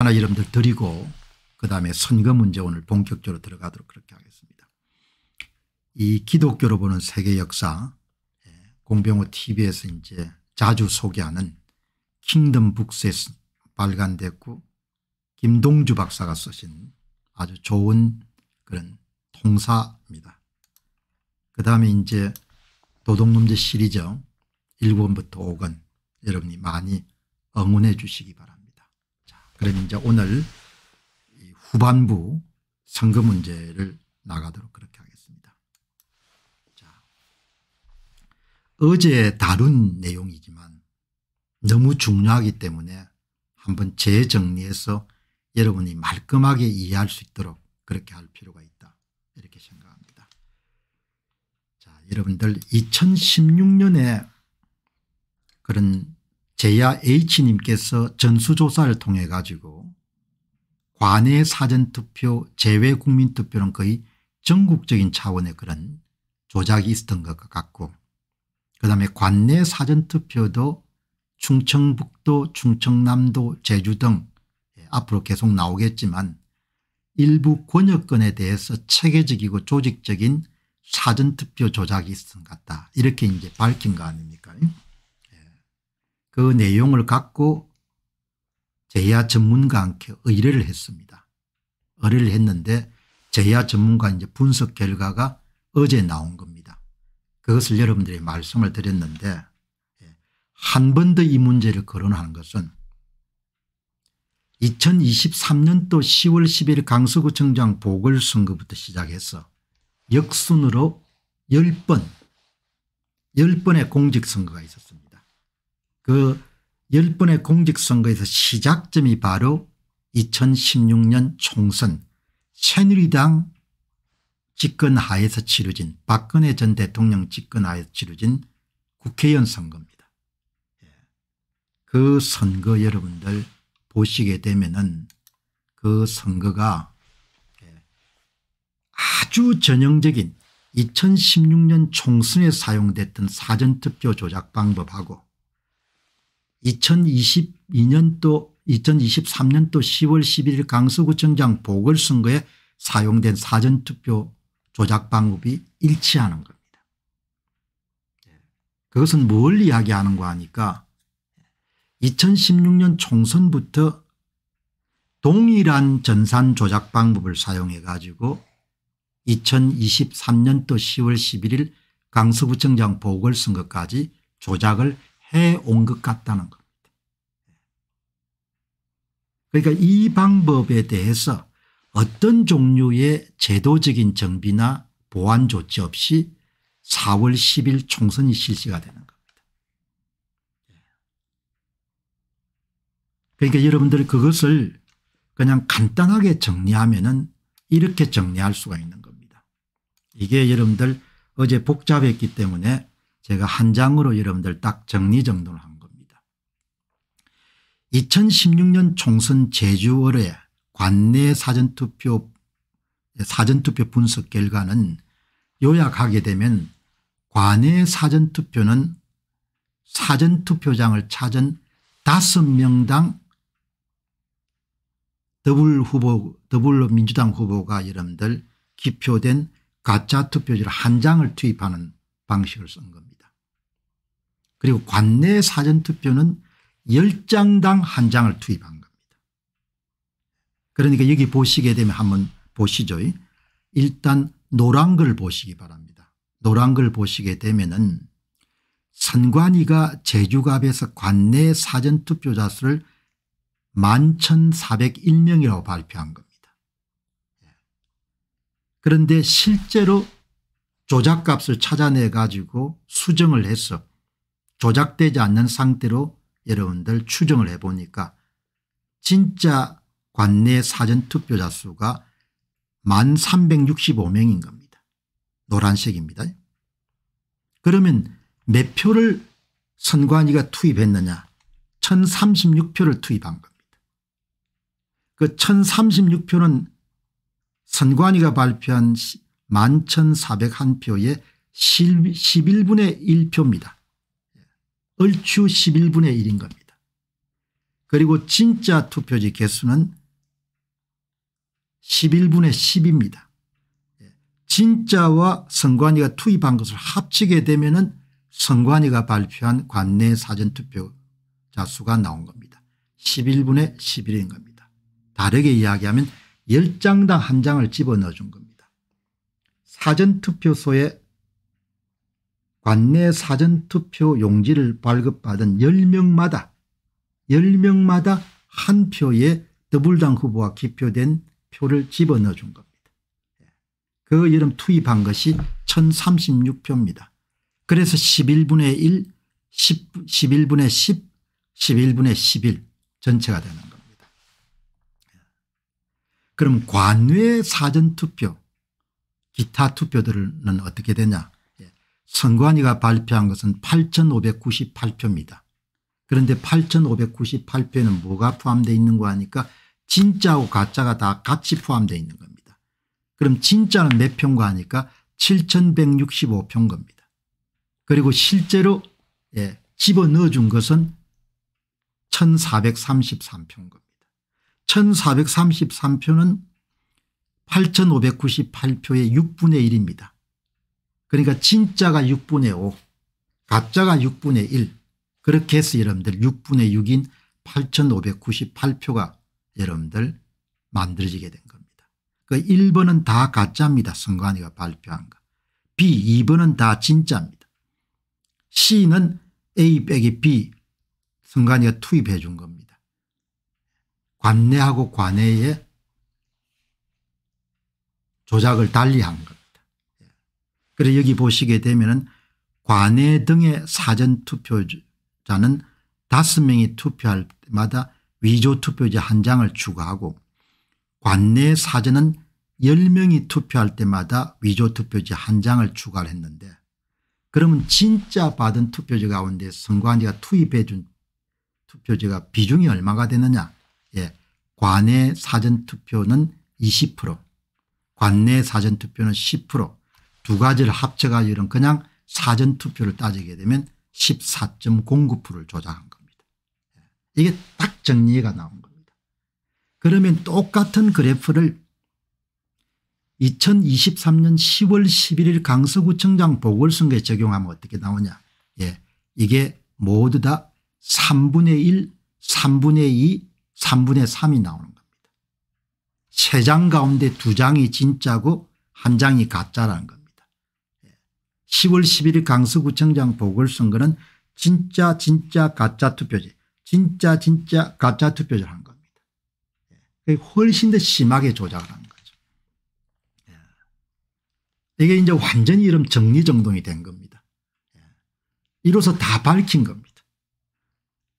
하나 여러분들 드리고 그다음에 선거 문제 오늘 본격적으로 들어가도록 그렇게 하겠습니다. 이 기독교로 보는 세계 역사 예, 공병호 tv에서 이제 자주 소개하는 킹덤 북스에 발간됐고 김동주 박사가 쓰신 아주 좋은 그런 통사입니다. 그 다음에 이제 도둑놈제 시리즈 1권부터 5권 여러분이 많이 응원해 주시기 바랍니다. 그러니 이제 오늘 후반부 선거 문제를 나가도록 그렇게 하겠습니다. 자, 어제 다룬 내용이지만 너무 중요하기 때문에 한번 재정리해서 여러분이 말끔하게 이해할 수 있도록 그렇게 할 필요가 있다 이렇게 생각합니다. 자 여러분들 2016년에 그런 제야 H님께서 전수조사를 통해 가지고 관내 사전투표 제외 국민투표는 거의 전국적인 차원의 그런 조작이 있었던 것 같고 그다음에 관내 사전투표도 충청북도 충청남도 제주 등 예, 앞으로 계속 나오겠지만 일부 권역권에 대해서 체계적이고 조직적인 사전투표 조작이 있었던 것 같다 이렇게 이제 밝힌 거 아닙니까 그 내용을 갖고 제야 전문가한테 의뢰를 했습니다. 의뢰를 했는데 제야 전문가 이제 분석 결과가 어제 나온 겁니다. 그것을 여러분들이 말씀을 드렸는데 예, 한번 더 이 문제를 거론하는 것은 2023년도 10월 10일 강서구청장 보궐선거부터 시작해서 역순으로 10번 10번의 공직선거가 있었습니다. 그 10분의 공직선거에서 시작점이 바로 2016년 총선 새누리당 집권 하에서 치러진 박근혜 전 대통령 집권 하에서 치러진 국회의원 선거입니다. 예. 그 선거 여러분들 보시게 되면은 그 선거가 예, 아주 전형적인 2016년 총선에 사용됐던 사전투표 조작 방법하고 2022년도 2023년도 10월 11일 강서구청장 보궐선거에 사용된 사전투표 조작 방법이 일치하는 겁니다. 예. 그것은 뭘 이야기하는가 하니까 2016년 총선부터 동일한 전산 조작 방법을 사용해 가지고 2023년도 10월 11일 강서구청장 보궐선거까지 조작을 해온것 같다는 겁니다. 그러니까 이 방법에 대해서 어떤 종류의 제도적인 정비나 보완 조치 없이 4월 10일 총선이 실시가 되는 겁니다. 그러니까 여러분들 그것을 그냥 간단하게 정리하면은 이렇게 정리할 수가 있는 겁니다. 이게 여러분들 어제 복잡했기 때문에 제가 한 장으로 여러분들 딱 정리정돈을 한 겁니다. 2016년 총선 제주월에 관내 사전투표 사전투표 분석 결과는 요약하게 되면 관내 사전투표는 사전투표장을 찾은 5명당 더블 후보 더블로민주당 후보가 여러분들 기표된 가짜 투표지를 한 장을 투입하는 방식을 쓴 겁니다. 그리고 관내 사전투표는 10장당 1장을 투입한 겁니다. 그러니까 여기 보시게 되면 한번 보시죠. 일단 노란 글 보시기 바랍니다. 노란 글 보시게 되면 은 선관위가 제주갑에서 관내 사전투표자 수를 11,401명이라고 발표한 겁니다. 그런데 실제로 조작값을 찾아내 가지고 수정을 해서 조작되지 않는 상태로 여러분들 추정을 해보니까 진짜 관내 사전투표자 수가 1 365명인 겁니다. 노란색입니다. 그러면 몇 표를 선관위가 투입했느냐 1036표를 투입한 겁니다. 그 1036표는 선관위가 발표한 11,401표의 11분의 1표입니다. 얼추 11분의 1인 겁니다. 그리고 진짜 투표지 개수는 11분의 10입니다. 예. 진짜와 선관위가 투입한 것을 합치게 되면 은 선관위가 발표한 관내 사전투표자 수가 나온 겁니다. 11분의 11인 겁니다. 다르게 이야기하면 10장당 1장을 집어넣어 준 겁니다. 사전투표소에 관내 사전투표 용지를 발급받은 10명마다 10명마다 한 표에 더불당 후보가 기표된 표를 집어넣어 준 겁니다. 예. 그 여름 투입한 것이 1036표입니다. 그래서 11분의 1, 10, 11분의 10, 11분의 11 전체가 되는 겁니다. 예. 그럼 관외 사전투표 기타 투표들은 어떻게 되냐 선관위가 발표한 것은 8598표입니다. 그런데 8598표에는 뭐가 포함되어 있는거 하니까 진짜하고 가짜가 다 같이 포함되어 있는 겁니다. 그럼 진짜는 몇 표인가 하니까 7165표인 겁니다. 그리고 실제로 예, 집어넣어준 것은 1433표인 겁니다. 1433표는 8598표의 6분의 1입니다. 그러니까 진짜가 6분의 5 가짜가 6분의 1 그렇게 해서 여러분들 6분의 6인 8598표가 여러분들 만들어지게 된 겁니다. 그 1번은 다 가짜입니다. 선관위가 발표한 거. B 2번은 다 진짜입니다. C는 A 빼기 B 선관위가 투입해 준 겁니다. 관내하고 관외에 조작을 달리한 것. 그래 여기 보시게 되면은 관내 등의 사전투표자는 다섯 명이 투표할 때마다 위조투표지 한 장을 추가하고 관내 사전은 10명이 투표할 때마다 위조투표지 한 장을 추가를 했는데 그러면 진짜 받은 투표지 가운데 선관위가 투입해 준 투표지가 비중이 얼마가 되느냐 예, 관내 사전투표는 20% 관내 사전투표는 10%두 가지를 합쳐가지고는 그냥 사전투표를 따지게 되면 14.09%를 조작한 겁니다. 예. 이게 딱 정리가 나온 겁니다. 그러면 똑같은 그래프를 2023년 10월 11일 강서구청장 보궐선거에 적용하면 어떻게 나오냐. 예. 이게 모두 다 3분의 1, 3분의 2, 3분의 3이 나오는 겁니다. 세 장 가운데 두 장이 진짜고 한 장이 가짜라는 것. 10월 11일 강서구청장 보궐선거는 진짜 진짜 가짜 투표제 진짜 진짜 가짜 투표제를 한 겁니다. 예. 훨씬 더 심하게 조작을 한 거죠. 예. 이게 이제 완전히 이런 정리정돈이 된 겁니다. 예. 이로써 다 밝힌 겁니다.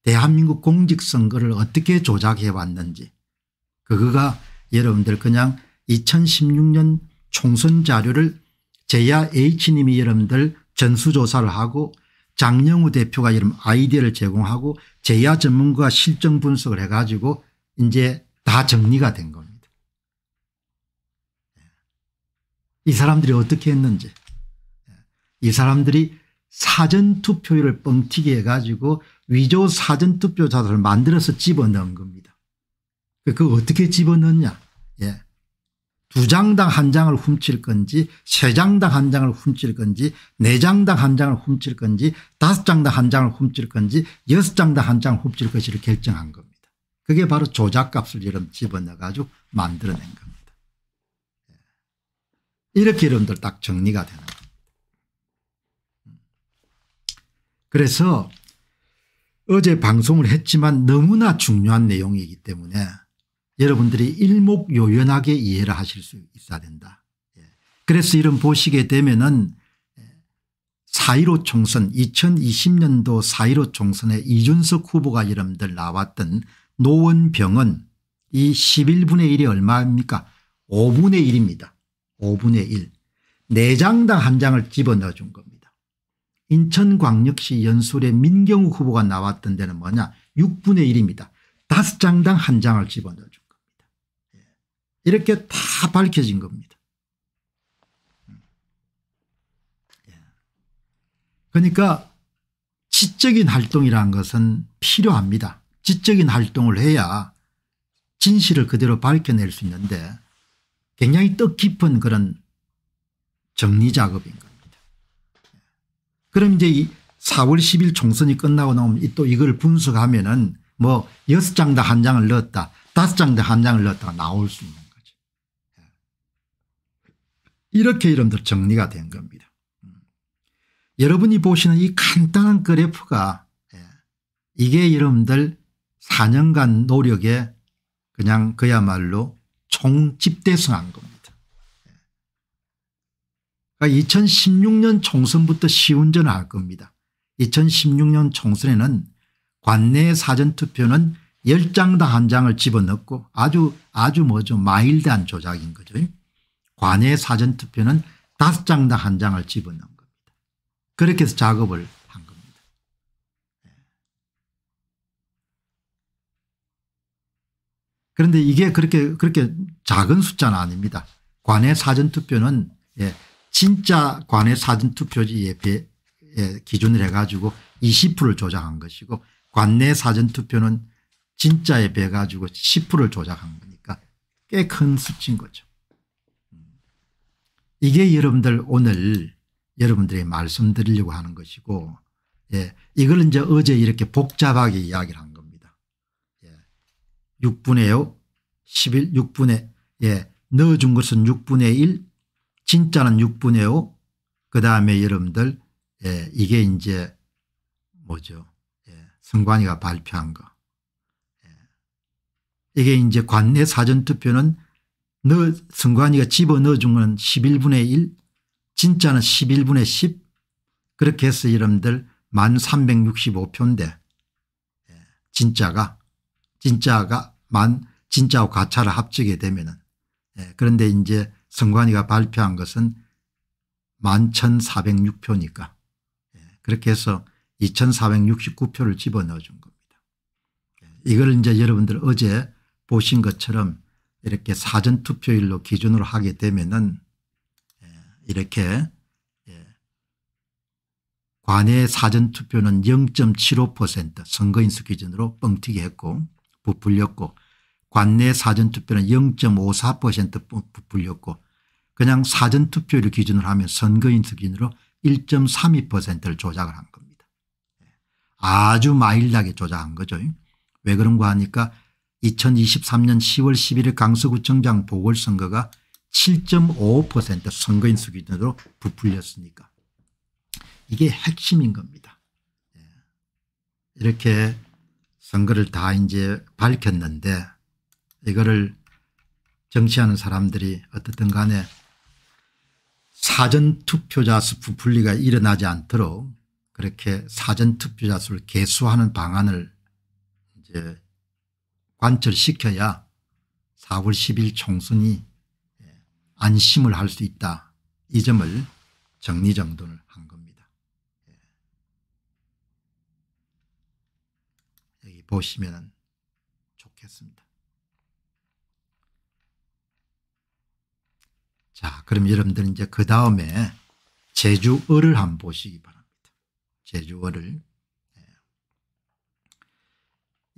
대한민국 공직선거를 어떻게 조작해 왔는지 그거가 여러분들 그냥 2016년 총선 자료를 제야 H님이 여러분들 전수조사를 하고 장영우 대표가 이런 아이디어를 제공하고 제야 전문가 실정 분석을 해가지고 이제 다 정리가 된 겁니다. 이 사람들이 어떻게 했는지 이 사람들이 사전투표율을 뻥튀기 해가지고 위조 사전투표 자료를 만들어서 집어넣은 겁니다. 그 어떻게 집어넣냐 예. 두 장당 한 장을 훔칠 건지 세 장당 한 장을 훔칠 건지 네 장당 한 장을 훔칠 건지 다섯 장당 한 장을 훔칠 건지 여섯 장당 한 장을 훔칠 것을 이 결정한 겁니다. 그게 바로 조작값을 여러분 집어넣어 가지고 만들어낸 겁니다. 예. 이렇게 여러분들 딱 정리가 되는 겁니다. 그래서 어제 방송을 했지만 너무나 중요한 내용이기 때문에 여러분들이 일목요연하게 이해를 하실 수 있어야 된다. 예. 그래서 이런 보시게 되면은 4.15 예, 총선 2020년도 4.15 총선에 이준석 후보가 여러분들 나왔던 노원병은 이 11분의 1이 얼마입니까 5분의 1입니다. 5분의 1. 4장당 한 장을 집어넣어 준 겁니다. 인천광역시 연수의 민경욱 후보가 나왔던 데는 뭐냐 6분의 1입니다. 5장당 한 장을 집어넣어 이렇게 다 밝혀진 겁니다. 예. 그러니까 지적인 활동이라는 것은 필요합니다. 지적인 활동을 해야 진실을 그대로 밝혀낼 수 있는데 굉장히 뜻깊은 그런 정리 작업인 겁니다. 예. 그럼 이제 이 4월 10일 총선이 끝나고 나면 또 이걸 분석하면은 뭐여장다 한 장을 넣었다 다장다 한 장을 넣었다 나올 수 있는 이렇게 이름들 정리가 된 겁니다. 음. 여러분이 보시는 이 간단한 그래프가 예, 이게 이름들 4년간 노력에 그냥 그야말로 총집대성한 겁니다. 예. 그러니까 2016년 총선부터 시운전을 할 겁니다. 2016년 총선에는 관내 사전투표는 10장당 1장을 집어넣고 아주 아주 뭐죠 마일드한 조작인 거죠. 관외 사전투표는 다섯 장당 한 장을 집어넣은 겁니다. 그렇게 해서 작업을 한 겁니다. 예. 그런데 이게 그렇게 그렇게 작은 숫자는 아닙니다. 관외 사전투표는 예, 진짜 관외 사전투표지에 예, 기준을 해가지고 20%를 조작한 것이고 관내 사전투표는 진짜에 배 가지고 10%를 조작한 거니까 꽤 큰 수치인 거죠. 이게 여러분들 오늘 여러분들이 말씀드리려고 하는 것이고 예, 이걸 이제 어제 이렇게 복잡하게 이야기를 한 겁니다. 예, 6분의요 11 6분의 예, 넣어준 것은 6분의 1 진짜는 6분의 5 그다음에 여러분들 예, 이게 이제 뭐죠 예, 성관이가 발표한 거 예. 이게 이제 관내 사전투표는 넣 선관위가 집어넣어 준건 11분의 1 진짜는 11분의 10 그렇게 해서 여러분들 1365표인데 예, 진짜가 진짜가 만 진짜와 가차를 합치게 되면은 예, 그런데 이제 선관위가 발표한 것은 11,406표니까 예, 그렇게 해서 2,469표를 집어넣어 준 겁니다. 이걸 이제 여러분들 어제 보신 것처럼 이렇게 사전투표일로 기준으로 하게 되면은 예, 이렇게 예, 관내 사전투표는 0.75% 선거인수 기준으로 뻥튀기 했고 부풀렸고 관내 사전투표는 0.54% 부풀렸고 그냥 사전투표를 기준으로 하면 선거인수 기준으로 1.32%를 조작을 한 겁니다. 예, 아주 마일리하게 조작한 거죠. 왜 그런가 하니까 2023년 10월 11일 강서구청장 보궐선거가 7 5 선거인 수 기준으로 부풀렸으니까 이게 핵심인 겁니다. 예. 이렇게 선거를 다 이제 밝혔는데 이거를 정치하는 사람들이 어떻든 간에 사전투표자 수 부풀리가 일어나지 않도록 그렇게 사전투표자 수를 개수하는 방안을 이제 관철시켜야 4월 10일 총선이 안심을 할 수 있다. 이 점을 정리정돈을 한 겁니다. 예. 여기 보시면 좋겠습니다. 자 그럼 여러분들 이제 그 다음에 제주어를 한번 보시기 바랍니다. 제주어를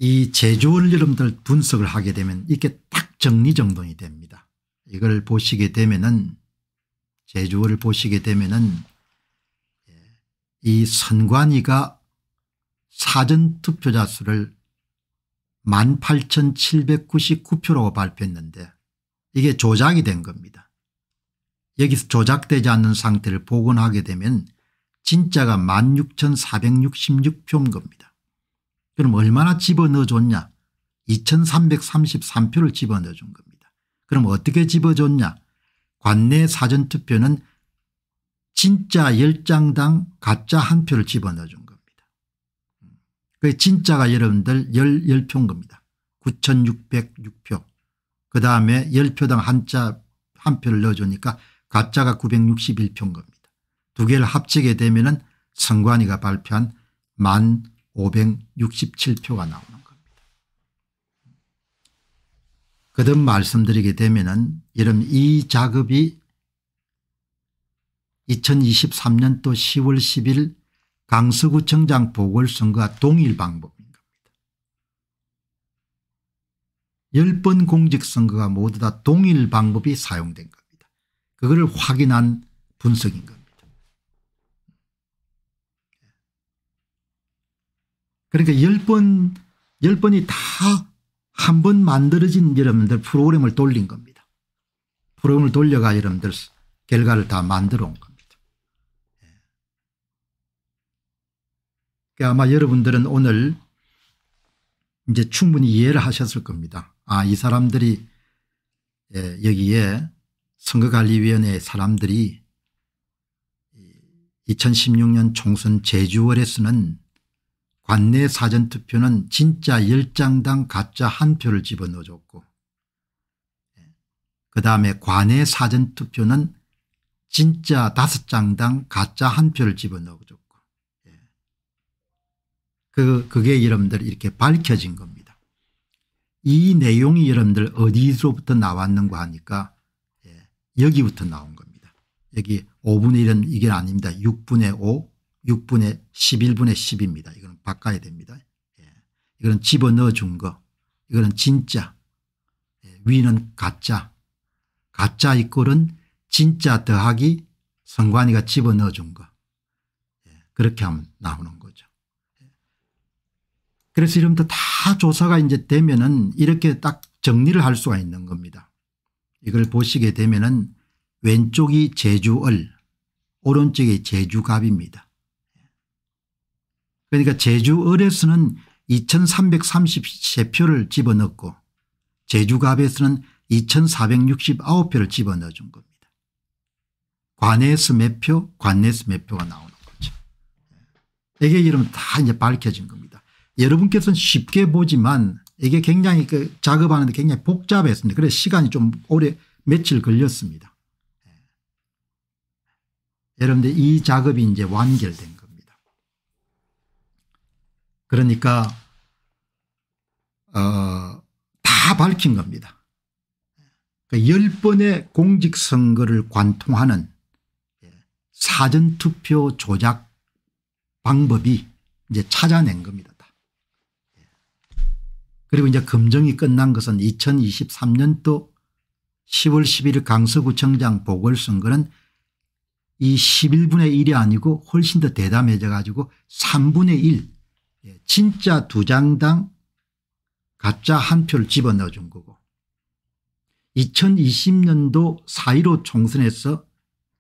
이제조원 여러분들 분석을 하게 되면 이게 렇딱 정리정돈이 됩니다. 이걸 보시게 되면은 제주어를 보시게 되면은 예, 이 선관위가 사전투표자 수를 18,799표라고 발표했는데 이게 조작이 된 겁니다. 여기서 조작되지 않는 상태를 복원하게 되면 진짜가 16,466표인 겁니다. 그럼 얼마나 집어넣어줬냐 2333표를 집어넣어준 겁니다. 그럼 어떻게 집어줬냐 관내 사전투표는 진짜 10장당 가짜 한 표를 집어넣어준 겁니다. 그 진짜가 여러분들 10, 표인 겁니다. 9606표 그 다음에 10표당 한 자 한 표를 넣어주니까 가짜가 961표인 겁니다. 두 개를 합치게 되면 은 선관위가 발표한 만 567표가 나오는 겁니다. 그듭 말씀드리게 되면은 이름 이 작업이 2023년도 10월 10일 강서구청장 보궐선거와 동일 방법인 겁니다. 10번 공직선거가 모두 다 동일 방법이 사용된 겁니다. 그걸 확인한 분석인 겁니다. 그러니까 열 번, 10번, 열 번이 다 한 번 만들어진 여러분들 프로그램을 돌린 겁니다. 프로그램을 돌려가 여러분들 결과를 다 만들어 온 겁니다. 예. 그러니까 아마 여러분들은 오늘 이제 충분히 이해를 하셨을 겁니다. 아, 이 사람들이 예, 여기에 선거관리위원회 사람들이 2016년 총선 제주월에서는 관내 사전투표는 진짜 10장당 가짜 한 표를 집어넣어줬고 예. 그 다음에 관내 사전투표는 진짜 5장당 가짜 한 표를 집어넣어줬고 예. 그, 그게 여러분들 이렇게 밝혀진 겁니다. 이 내용이 여러분들 어디서부터 나왔는가 하니까 예, 여기부터 나온 겁니다. 여기 5분의 1은 이게 아닙니다. 6분의 5 6분의 11분의 10입니다. 이거는 바꿔야 됩니다. 예. 이거는 집어넣어 준 거. 이거는 진짜. 예. 위는 가짜. 가짜 이꼴은 진짜 더하기 성관이가 집어넣어 준 거. 예. 그렇게 하면 나오는 거죠. 예. 그래서 이러면터다 조사가 이제 되면은 이렇게 딱 정리를 할 수가 있는 겁니다. 이걸 보시게 되면은 왼쪽이 제주을, 오른쪽이 제주갑입니다. 그러니까 제주을에서는 2333표를 집어넣고 제주갑에서는 2469표를 집어넣어 준 겁니다. 관에서몇 표, 관내에서 몇 표가 나오는 거죠. 이게 이름 다 이제 밝혀진 겁니다. 여러분께서는 쉽게 보지만 이게 굉장히 그 작업하는데 굉장히 복잡했습니다. 그래서 시간이 좀 오래 며칠 걸렸습니다. 예. 여러분들 이 작업이 이제 완결된 거예요. 그러니까 어, 다 밝힌 겁니다. 그러니까 열번의 공직선거를 관통하는 사전투표 조작 방법이 이제 찾아낸 겁니다. 그리고 이제 검증이 끝난 것은 2023년도 10월 11일 강서구청장 보궐선거는 이 11분의 1이 아니고 훨씬 더 대담해져 가지고 3분의 1 예, 진짜 두 장당 가짜 한 표를 집어넣어 준 거고 2020년도 4.15 총선에서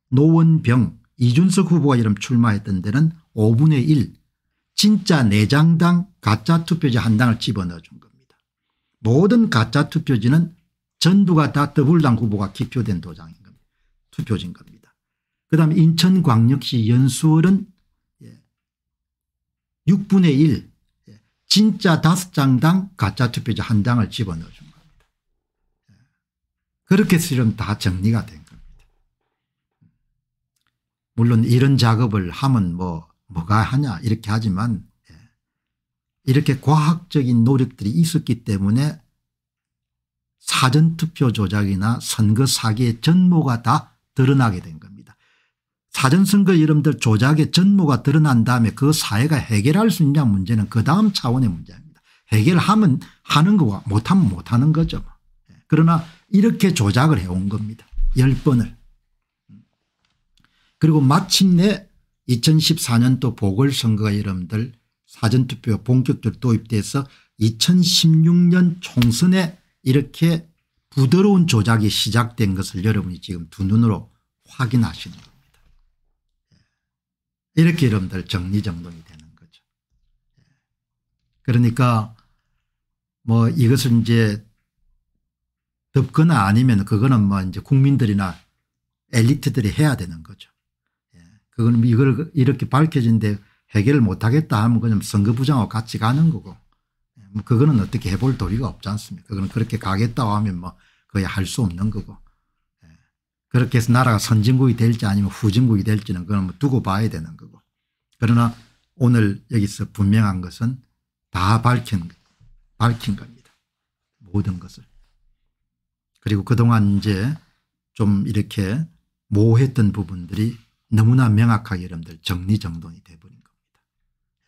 노원병 이준석 후보가 이름 출마했던 데는 5분의 1 진짜 4장당 가짜 투표지 한 당을 집어넣어 준 겁니다. 모든 가짜 투표지는 전부가 다 더불당 후보가 기표된 도장인 겁니다. 투표진 겁니다. 그 다음에 인천광역시 연수원은 6분의 1 예. 진짜 5장당 가짜 투표지한 장을 집어넣어준 겁니다. 예. 그렇게 실은 다 정리가 된 겁니다. 물론 이런 작업을 하면 뭐 뭐가 하냐 이렇게 하지만 예. 이렇게 과학적인 노력들이 있었기 때문에 사전투표 조작이나 선거 사기의 전모가 다 드러나게 된 겁니다. 사전선거 이름들 조작의 전모가 드러난 다음에 그 사회가 해결할 수 있냐 문제는 그 다음 차원의 문제입니다. 해결하면 하는 거와 못하면 못하는 거죠. 뭐. 예. 그러나 이렇게 조작을 해온 겁니다. 10번을. 그리고 마침내 2014년도 보궐선거가 여러분들 사전투표 본격적으로 도입돼서 2016년 총선에 이렇게 부드러운 조작이 시작된 것을 여러분이 지금 두 눈으로 확인하시는 겁니다. 이렇게 여러분들 정리정돈이 되는 거죠. 예. 그러니까 뭐 이것을 이제 덮거나 아니면 그거는 뭐 이제 국민들이나 엘리트들이 해야 되는 거죠. 예. 그건 뭐 이걸 이렇게 밝혀진데 해결을 못하겠다 하면 그냥 선거부장하고 같이 가는 거고 예. 뭐 그거는 어떻게 해볼 도리가 없지 않습니까 그거는 그렇게 가겠다고 하면 뭐 거의 할 수 없는 거고 그렇게 해서 나라가 선진국이 될지 아니면 후진국이 될지는 그건 뭐 두고 봐야 되는 거고 그러나 오늘 여기서 분명한 것은 다 밝힌, 밝힌 겁니다. 모든 것을. 그리고 그동안 이제 좀 이렇게 모호했던 부분들이 너무나 명확하게 여러분들 정리정돈이 돼버린 겁니다.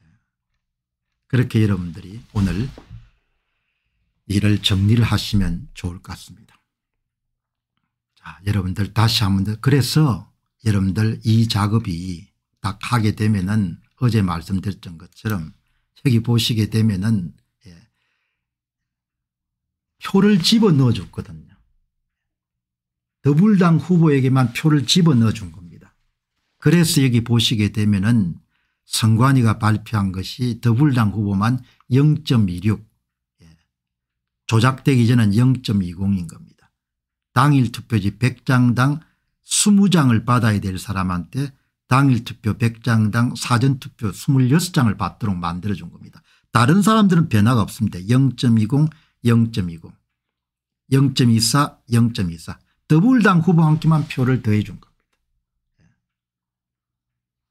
예. 그렇게 여러분들이 오늘 일을 정리를 하시면 좋을 것 같습니다. 자, 여러분들 다시 한번 더 그래서 여러분들 이 작업이 딱 하게 되면은 어제 말씀드렸던 것처럼 여기 보시게 되면은 예, 표를 집어넣어 줬거든요. 더불당 후보에게만 표를 집어넣어 준 겁니다. 그래서 여기 보시게 되면은 선관위가 발표한 것이 더불당 후보만 0.26 예, 조작되기 전은 0.20인 겁니다. 당일 투표지 100장당 20장을 받아야 될 사람한테 당일 투표 100장당 사전투표 26장을 받도록 만들어준 겁니다. 다른 사람들은 변화가 없습니다. 0.20 0.20 0.24 0.24 더불당 후보 한 끼만 표를 더해 준 겁니다. 예.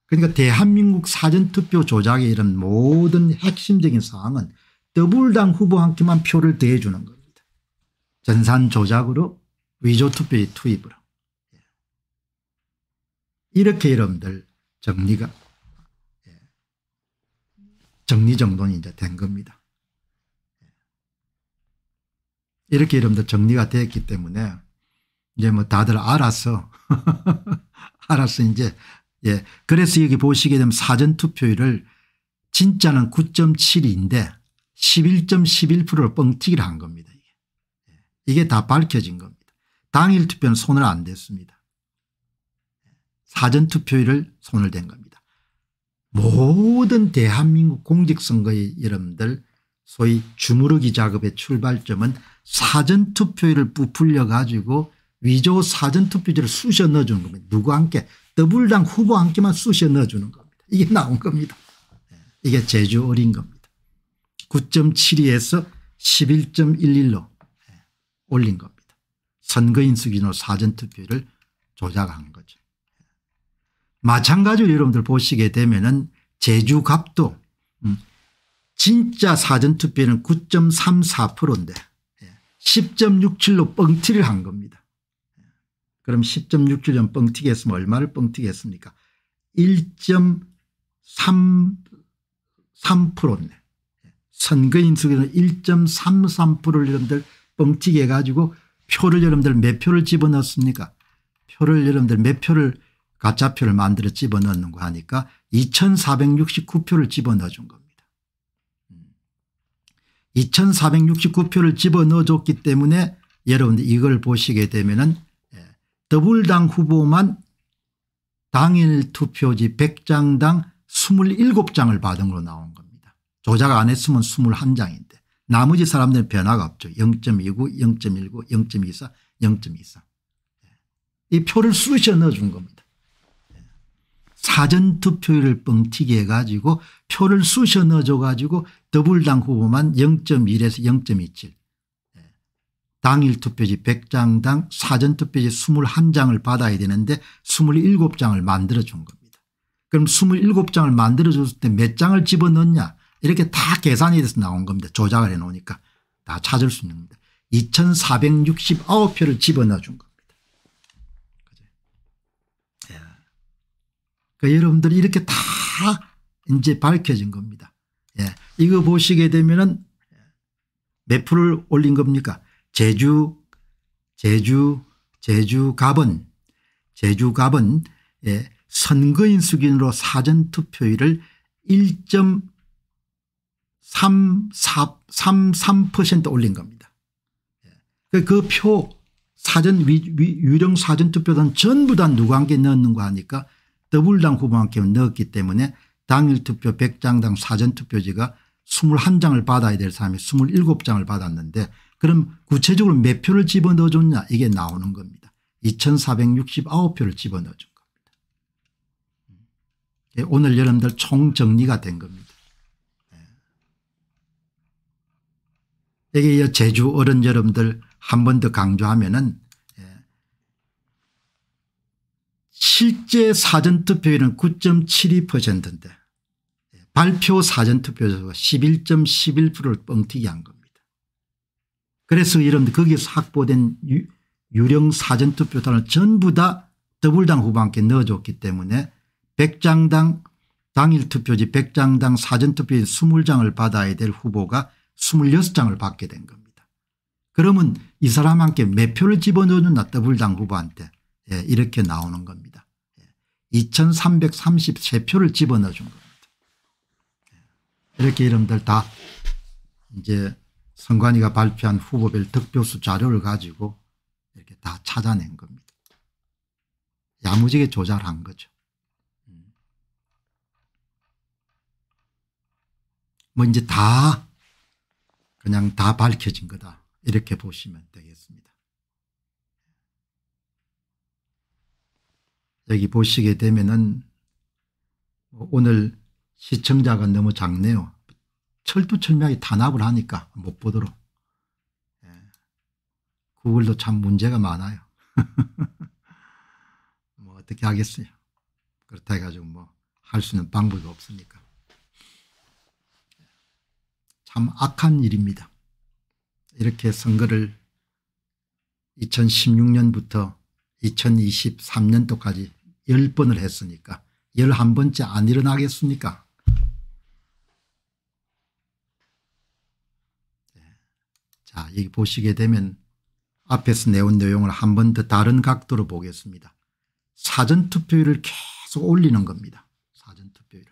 그러니까 대한민국 사전투표 조작의 이런 모든 핵심적인 사항은 더불당 후보 한 끼만 표를 더해 주는 겁니다. 전산 조작으로 위조 투표에 투입으로. 예. 이렇게 여러분들 정리가 예. 정리정돈이 이제 된 겁니다. 예. 이렇게 여러분들 정리가 됐기 때문에 이제 뭐 다들 알아서 알아서 이제 예 그래서 여기 보시게 되면 사전투표율을 진짜는 9.7인데 11.11%를 뻥튀기를 한 겁니다. 이게 다 밝혀진 겁니다. 당일 투표는 손을 안 댔습니다. 사전투표일을 손을 댄 겁니다. 모든 대한민국 공직선거의 여러분들 소위 주무르기 작업의 출발점은 사전투표일을 부풀려 가지고 위조 사전투표지를 쑤셔 넣어주는 겁니다. 누구 함께 더블당 후보 함께만 쑤셔 넣어주는 겁니다. 이게 나온 겁니다. 예, 이게 제주 어린 겁니다. 9.72에서 11.11로 예, 올린 겁니다. 선거인 수준으로 사전투표를 조작한 거죠. 마찬가지로 여러분들 보시게 되면 은 제주갑도 음, 진짜 사전투표는 9.34%인데 10.67로 뻥튀를 한 겁니다. 예, 그럼 10.67년 뻥튀기 했으면 얼마를 뻥튀기 했습니까 1.33%네. 선거인 수준은 1.33%를 여러분들 뻥튀기 해가지고 표를 여러분들 몇 표를 집어넣습니까 표를 여러분들 몇 표를 가짜표를 만들어 집어넣는 거 하니까 2469표를 집어넣어준 겁니다. 2469표를 음. 집어넣어줬기 때문에 여러분들 이걸 보시게 되면 은 예, 더블당 후보만 당일 투표지 100장당 27장을 받은 걸로 나온 겁니다. 조작 안 했으면 21장인데 나머지 사람들은 변화가 없죠. 0.29, 0.19, 0.24, 0.24. 이 표를 수시 넣어준 겁니다. 예. 사전투표율을 뻥튀기 해가지고 표를 수시 넣어줘가지고 더블당 후보만 0.1에서 0.27. 예. 당일 투표지 100장당 사전투표지 21장을 받아야 되는데 27장을 만들어준 겁니다. 그럼 27장을 만들어줬을 때 몇 장을 집어넣냐 이렇게 다 계산이 돼서 나온 겁니다. 조작을 해놓으니까 다 찾을 수 있는 겁니다. 2469표를 집어넣어 준 겁니다. 예. 그 여러분들 이렇게 다 이제 밝혀진 겁니다. 예. 이거 보시게 되면은 몇 표를 올린 겁니까? 제주, 제주, 제주갑은, 제주갑은 예. 선거인 수준으로 사전투표율을 3, 3, 3% 올린 겁니다. 예. 그표 그 사전 유령 사전 투표단 전부 다 누구한테 넣는가 하니까 더블당 후보한테 넣었기 때문에 당일 투표 100장당 사전 투표지가 21장을 받아야 될 사람이 27장을 받았는데 그럼 구체적으로 몇 표를 집어넣어 줬냐 이게 나오는 겁니다. 2469표를 집어넣어 준 겁니다. 예, 오늘 여러분들 총정리가 된 겁니다. 여기 에 제주 어른 여러분들 한 번 더 강조하면은 예. 실제 사전투표율은 9.72%인데 예. 발표 사전투표에서 11.11%를 뻥튀기 한 겁니다. 그래서 여러분들 거기서 확보된 유령 사전투표단을 전부 다 더불당 후보한테 넣어줬기 때문에 100장당 당일 투표지 100장당 사전투표인 20장을 받아야 될 후보가 26장을 받게 된 겁니다. 그러면 이 사람한테 몇 표를 집어넣었나 더블당 후보한테 예, 이렇게 나오는 겁니다. 예, 2333표를 집어넣어준 겁니다. 예, 이렇게 이름들 다 이제 선관위가 발표한 후보별 득표수 자료를 가지고 이렇게 다 찾아낸 겁니다. 야무지게 조작한 거죠. 음. 뭐 이제 다 그냥 다 밝혀진 거다 이렇게 보시면 되겠습니다. 여기 보시게 되면은 뭐 오늘 시청자가 너무 작네요. 철두철미하게 단합을 하니까 못 보도록. 예. 구글도 참 문제가 많아요. 뭐 어떻게 하겠어요. 그렇다 해가지고 뭐 할수는 방법이 없으니까. 참 악한 일입니다. 이렇게 선거를 2016년부터 2023년도까지 10번을 했으니까 11번째 안 일어나겠습니까 예. 자 여기 보시게 되면 앞에서 내온 내용을 한 번 더 다른 각도로 보겠습니다. 사전투표율을 계속 올리는 겁니다. 사전투표율.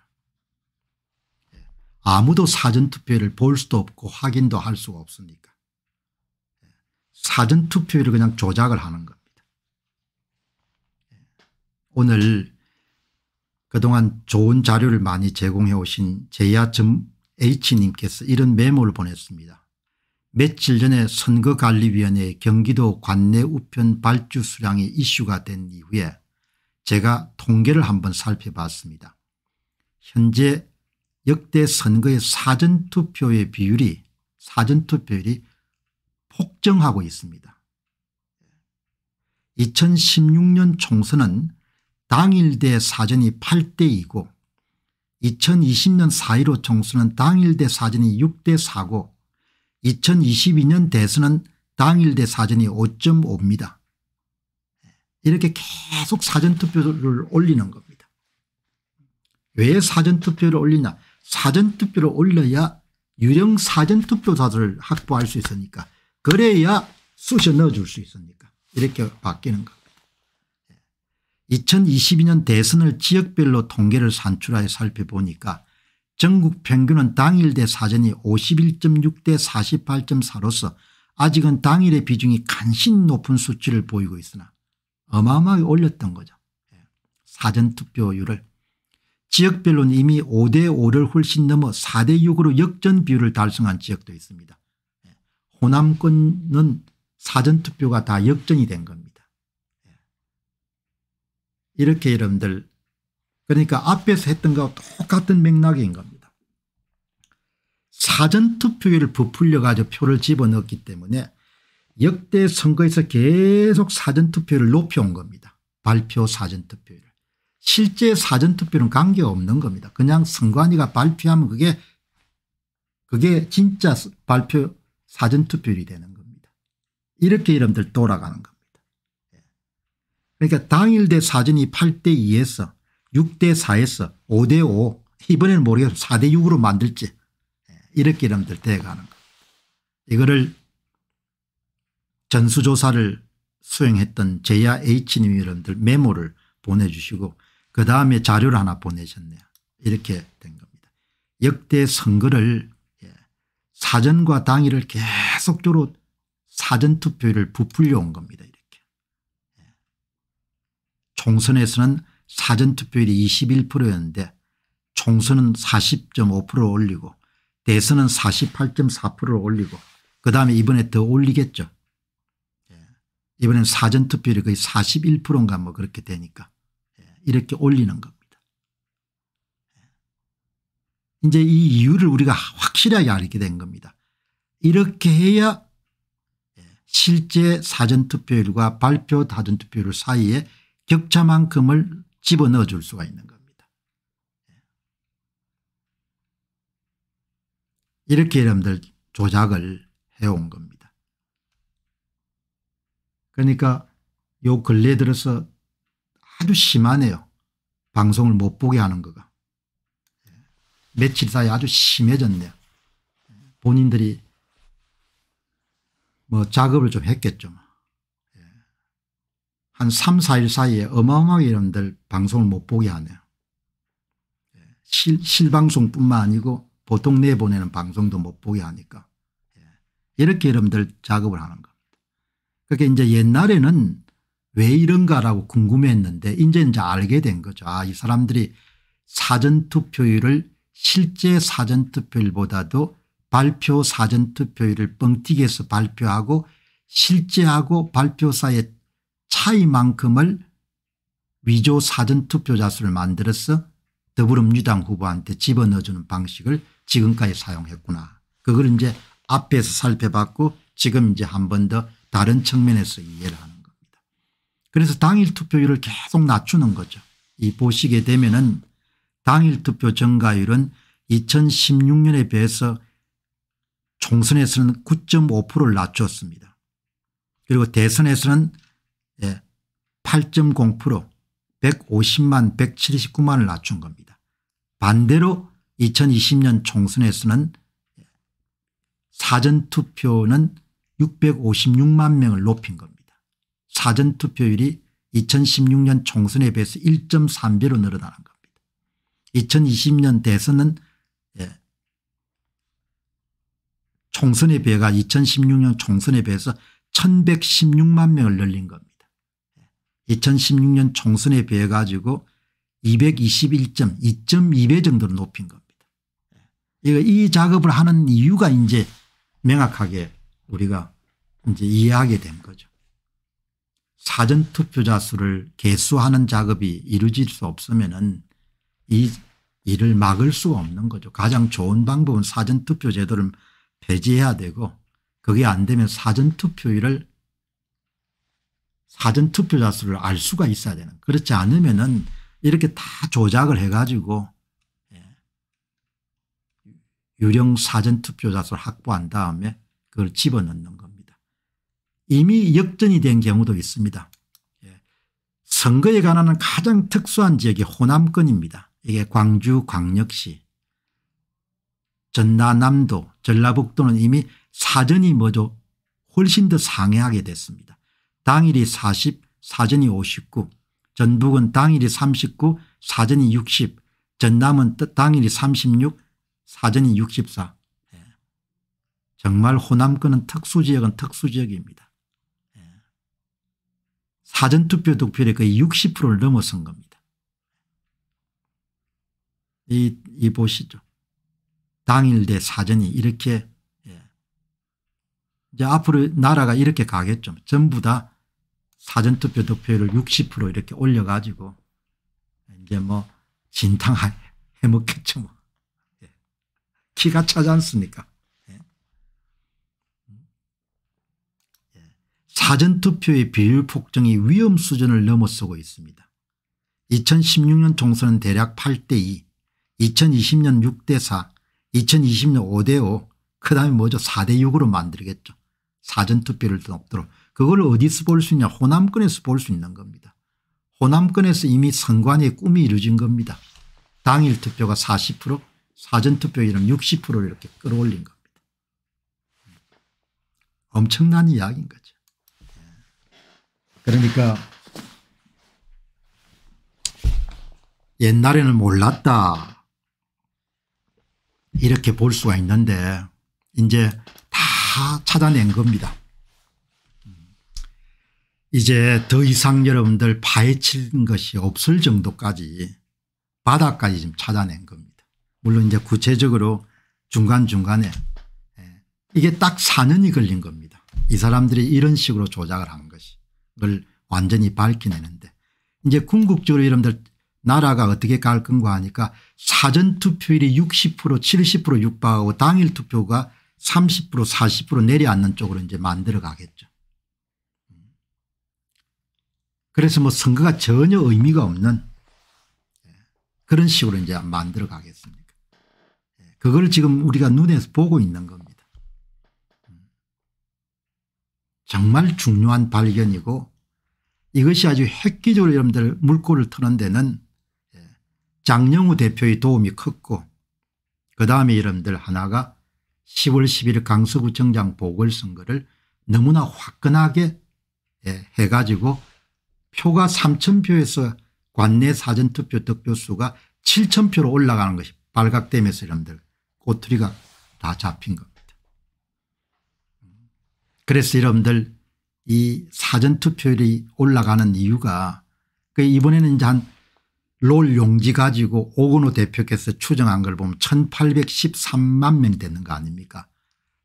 아무도 사전투표를 볼 수도 없고 확인도 할 수가 없으니까 사전투표를 그냥 조작을 하는 겁니다. 오늘 그동안 좋은 자료를 많이 제공해 오신 제야.h님께서 이런 메모를 보냈습니다. 며칠 전에 선거관리위원회 경기도 관내 우편 발주 수량이 이슈가 된 이후에 제가 통계를 한번 살펴봤습니다. 현재 역대 선거의 사전투표의 비율이 사전투표율이 폭증하고 있습니다. 2016년 총선은 당일대 사전이 8대2고 2020년 4.15 총선은 당일대 사전이 6대4고 2022년 대선은 당일대 사전이 5.5입니다. 이렇게 계속 사전투표를 올리는 겁니다. 왜 사전투표를 올리냐 사전투표를 올려야 유령 사전투표자들을 확보할 수 있으니까 그래야 쑤셔 넣어줄 수 있으니까 이렇게 바뀌는 겁니다. 2022년 예. 대선을 지역별로 통계를 산출하여 살펴보니까 전국 평균은 당일 대 사전이 51.6 대 48.4로서 아직은 당일의 비중이 간신 높은 수치를 보이고 있으나 어마어마하게 올렸던 거죠. 예. 사전투표율을 지역별로는 이미 5대5를 훨씬 넘어 4대6으로 역전 비율을 달성한 지역도 있습니다. 예, 호남권은 사전투표가 다 역전이 된 겁니다. 예. 이렇게 여러분들 그러니까 앞에서 했던 것과 똑같은 맥락인 겁니다. 사전투표율을 부풀려 가지고 표를 집어넣었기 때문에 역대 선거에서 계속 사전투표를 높여온 겁니다. 발표 사전투표율. 실제 사전투표는 관계없는 겁니다. 그냥 선관위가 발표하면 그게 그게 진짜 발표 사전투표율이 되는 겁니다. 이렇게 여러분들 돌아가는 겁니다. 예. 그러니까 당일대 사전이 8대 2에서 6대 4에서 5대 5 이번에는 모르겠어 4대 6으로 만들지 예. 이렇게 여러분들 돼가는 겁니다. 이거를 전수조사를 수행했던 제야 H님 여러분들 메모를 보내주시고 그 다음에 자료를 하나 보내셨네요. 이렇게 된 겁니다. 역대 선거를 예, 사전과 당일을 계속적으로 사전투표를 부풀려 온 겁니다. 이렇게. 예. 총선에서는 사전투표율이 21%였는데 총선은 40.5% 올리고 대선은 48.4%를 올리고 그다음에 이번에 더 올리겠죠. 예. 이번엔 사전투표율이 거의 41%인가 뭐 그렇게 되니까 이렇게 올리는 겁니다. 이제 이 이유를 우리가 확실하게 알게 된 겁니다. 이렇게 해야 예, 실제 사전투표율과 발표 다전투표율 사이에 격차만큼을 집어넣어 줄 수가 있는 겁니다. 예. 이렇게 여러분들 조작을 해온 겁니다. 그러니까 요 근래 들어서 아주 심하네요. 방송을 못 보게 하는 거가. 며칠 사이 아주 심해졌네요. 본인들이 뭐 작업을 좀 했겠죠. 뭐. 예. 한 3, 4일 사이에 어마어마하게 이런들 방송을 못 보게 하네요. 예. 실, 실방송뿐만 아니고 보통 내보내는 방송도 못 보게 하니까 예. 이렇게 여러분들 작업을 하는 겁니다. 그게 이제 옛날에는 왜 이런가라고 궁금했는데 이제 이제 알게 된 거죠. 아, 이 사람들이 사전투표율을 실제 사전투표율보다도 발표 사전투표율을 뻥튀기해서 발표하고 실제하고 발표사의 차이만큼을 위조 사전투표자 수를 만들어서 더불어민주당 후보한테 집어넣어주는 방식을 지금까지 사용했구나. 그걸 이제 앞에서 살펴봤고 지금 이제 한 번 더 다른 측면에서 이해를 합니다. 그래서 당일 투표율을 계속 낮추는 거죠. 이 보시게 되면은 당일 투표 증가율은 2016년에 비해서 총선에서는 9.5%를 낮췄습니다. 그리고 대선에서는 8.0% 150만 179만을 낮춘 겁니다. 반대로 2020년 총선에서는 예, 사전투표는 656만 명을 높인 겁니다. 사전투표율이 2016년 총선에 비해서 1.3배로 늘어나는 겁니다. 2020년 대선은 예. 총선에 비가 2016년 총선에 비해서 1116만 명을 늘린 겁니다. 2016년 예, 총선에 비해 가지고 221점 2.2배 정도로 높인 겁니다. 예, 이 작업을 하는 이유가 이제 명확하게 우리가 이제 이해하게 된 거죠. 사전투표자 수를 개수하는 작업이 이루어질 수 없으면 이 일을 막을 수가 없는 거죠. 가장 좋은 방법은 사전투표 제도를 폐지해야 되고 그게 안 되면 사전투표율을 사전투표자 수를 알 수가 있어야 되는 그렇지 않으면 은 이렇게 다 조작을 해가지고 예, 유령 사전투표자 수를 확보한 다음에 그걸 집어넣는 겁니다. 이미 역전이 된 경우도 있습니다. 예. 선거에 관한 가장 특수한 지역이 호남권입니다. 이게 광주 광역시 전라남도 전라북도는 이미 사전이 뭐죠 훨씬 더 상해하게 됐습니다. 당일이 40 사전이 59 전북은 당일이 39 사전이 60 전남은 당일이 36 사전이 64 예. 정말 호남권은 특수지역은 특수지역입니다. 사전투표 득표율이 거의 60%를 넘어선 겁니다. 이, 이 보시죠. 당일 대 사전이 이렇게 예. 이제 앞으로 나라가 이렇게 가겠죠. 전부 다 사전투표 득표율을 60% 이렇게 올려가지고 이제 뭐 진탕해 먹겠죠. 뭐. 예. 키가 차지 않습니까? 사전투표의 비율 폭증이 위험 수준을 넘어서고 있습니다. 2016년 총선은 대략 8대2, 2020년 6대4, 2020년 5대5, 그 다음에 뭐죠 4대6으로 만들겠죠. 사전투표를 돕도록. 그걸 어디서 볼 수 있냐 호남권에서 볼 수 있는 겁니다. 호남권에서 이미 선관의 꿈이 이루어진 겁니다. 당일 투표가 40% 사전투표 이름 60%를 이렇게 끌어올린 겁니다. 엄청난 이야기인 거죠. 그러니까 옛날에는 몰랐다 이렇게 볼 수가 있는데 이제 다 찾아낸 겁니다. 이제 더 이상 여러분들 파헤친 것이 없을 정도까지 바닥까지 좀 찾아낸 겁니다. 물론 이제 구체적으로 중간중간에 예, 이게 딱 4년이 걸린 겁니다. 이 사람들이 이런 식으로 조작을 한 것이. 를 완전히 밝혀내는데 이제 궁극적으로 여러분들 나라가 어떻게 갈 건가 하니까 사전투표율이 60% 70% 육박하고 당일 투표가 30% 40% 내려앉는 쪽으로 이제 만들어 가겠죠. 그래서 뭐 선거가 전혀 의미가 없는 그런 식으로 이제 만들어 가겠습니까 그걸 지금 우리가 눈에서 보고 있는 겁니다. 정말 중요한 발견이고 이것이 아주 획기적으로 여러분들 물꼬를 트는 데는 예, 장영우 대표의 도움이 컸고 그 다음에 여러분들 하나가 10월 1 0일 강서구청장 보궐선거를 너무나 화끈하게 예, 해가지고 표가 3,000표에서 관내 사전투표 득표수가 7,000표로 올라가는 것이 발각되면서 여러분들 꼬투리가 다 잡힌 겁니다. 그래서 여러분들 이 사전투표율이 올라가는 이유가 그 이번에는 이제 한 롤 용지 가지고 오건호 대표께서 추정한 걸 보면 1813만 명이 되는 거 아닙니까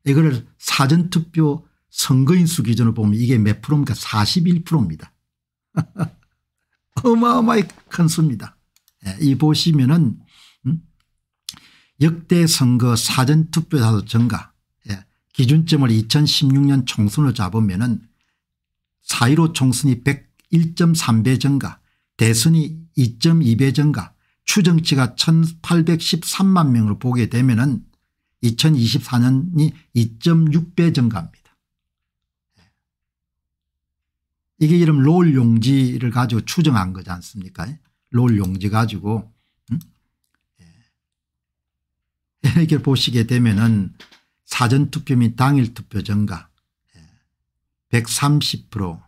이거를 사전투표 선거인수 기준으로 보면 이게 몇 프로입니까 41%입니다. 어마어마히 큰 수입니다. 예, 이 보시면은 음, 역대 선거 사전투표자도 증가 예, 기준점을 2016년 총선을 잡으면은 4.15 총선이 101.3배 증가 대선이 2.2배 증가 추정치가 1813만 명으로 보게 되면 은 2024년이 2.6배 증가합니다. 이게 이름 롤 용지를 가지고 추정한 거지 않습니까 롤 용지 가지고 음? 예. 이렇게 보시게 되면 은 사전투표 및 당일투표 증가 130%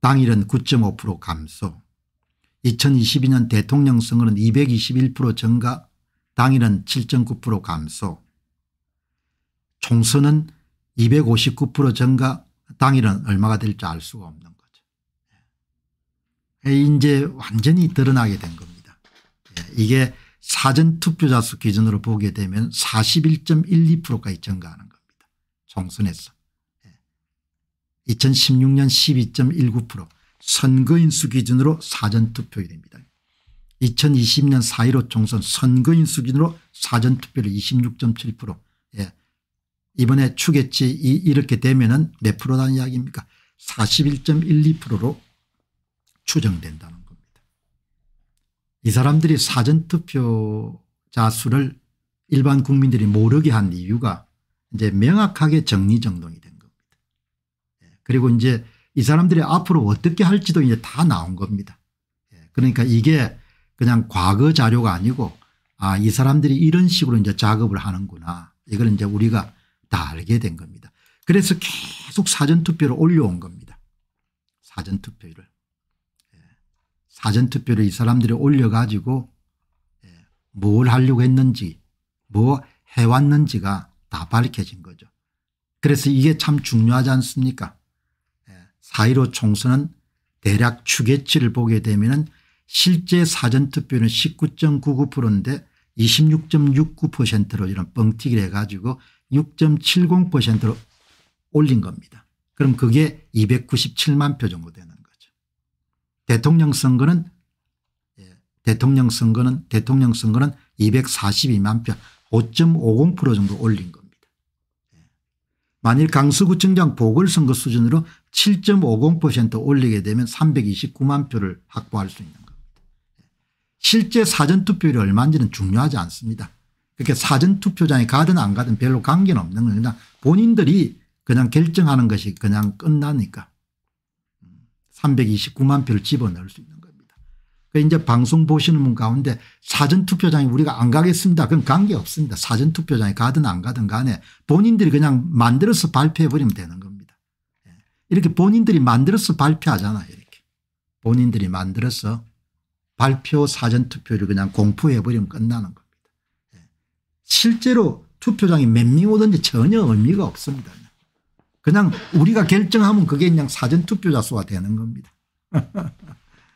당일은 9.5% 감소 2022년 대통령 선거는 221% 증가 당일은 7.9% 감소 총선은 259% 증가 당일은 얼마가 될지 알 수가 없는 거죠. 예. 예, 이제 완전히 드러나게 된 겁니다. 예, 이게 사전투표자 수 기준으로 보게 되면 41.12%까지 증가하는 총선에서 2016년 12.19% 선거인수 기준으로 사전투표율입니다. 2020년 4.15 총선 선거인수 기준으로 사전투표율 26.7% 예. 이번에 추겠지 이렇게 되면 몇 프로라는 이야기입니까 41.12%로 추정된다는 겁니다. 이 사람들이 사전투표자 수를 일반 국민들이 모르게 한 이유가 이제 명확하게 정리정돈이 된 겁니다. 예, 그리고 이제 이 사람들이 앞으로 어떻게 할지도 이제 다 나온 겁니다. 예, 그러니까 이게 그냥 과거 자료가 아니고 아, 이 사람들이 이런 식으로 이제 작업을 하는구나. 이걸 이제 우리가 다 알게 된 겁니다. 그래서 계속 사전투표를 올려온 겁니다. 사전투표를. 예, 사전투표를 이 사람들이 올려가지고 뭘 하려고 했는지 뭐 해왔는지가 다 밝혀진 거죠. 그래서 이게 참 중요하지 않습니까 4.15 예, 총선은 대략 추계치를 보게 되면 은 실제 사전투표는 19.99%인데 26.69%로 이런 뻥튀기를 해가지고 6.70%로 올린 겁니다. 그럼 그게 297만 표 정도 되는 거죠. 대통령 선거는 예, 대통령 선거는 대통령 선거는 242만 표 5.50% 정도 올린 거. 만일 강서구청장 보궐선거 수준으로 7.50% 올리게 되면 329만 표를 확보할 수 있는 겁니다. 실제 사전투표율이 얼마인지는 중요하지 않습니다. 그렇게 사전투표장에 가든 안 가든 별로 관계는 없는 겁니다. 본인들이 그냥 결정하는 것이 그냥 끝나니까 329만 표를 집어넣을 수 있는 겁니다. 그 이제 방송 보시는 분 가운데 사전투표장에 우리가 안 가겠습니다. 그럼 관계 없습니다. 사전투표장에 가든 안 가든 간에 본인들이 그냥 만들어서 발표해버리면 되는 겁니다. 예. 이렇게 본인들이 만들어서 발표하잖아요. 이렇게. 본인들이 만들어서 발표 사전투표를 그냥 공포해버리면 끝나는 겁니다. 예. 실제로 투표장이 몇 명 오든지 전혀 의미가 없습니다. 그냥 우리가 결정하면 그게 그냥 사전투표자 수가 되는 겁니다.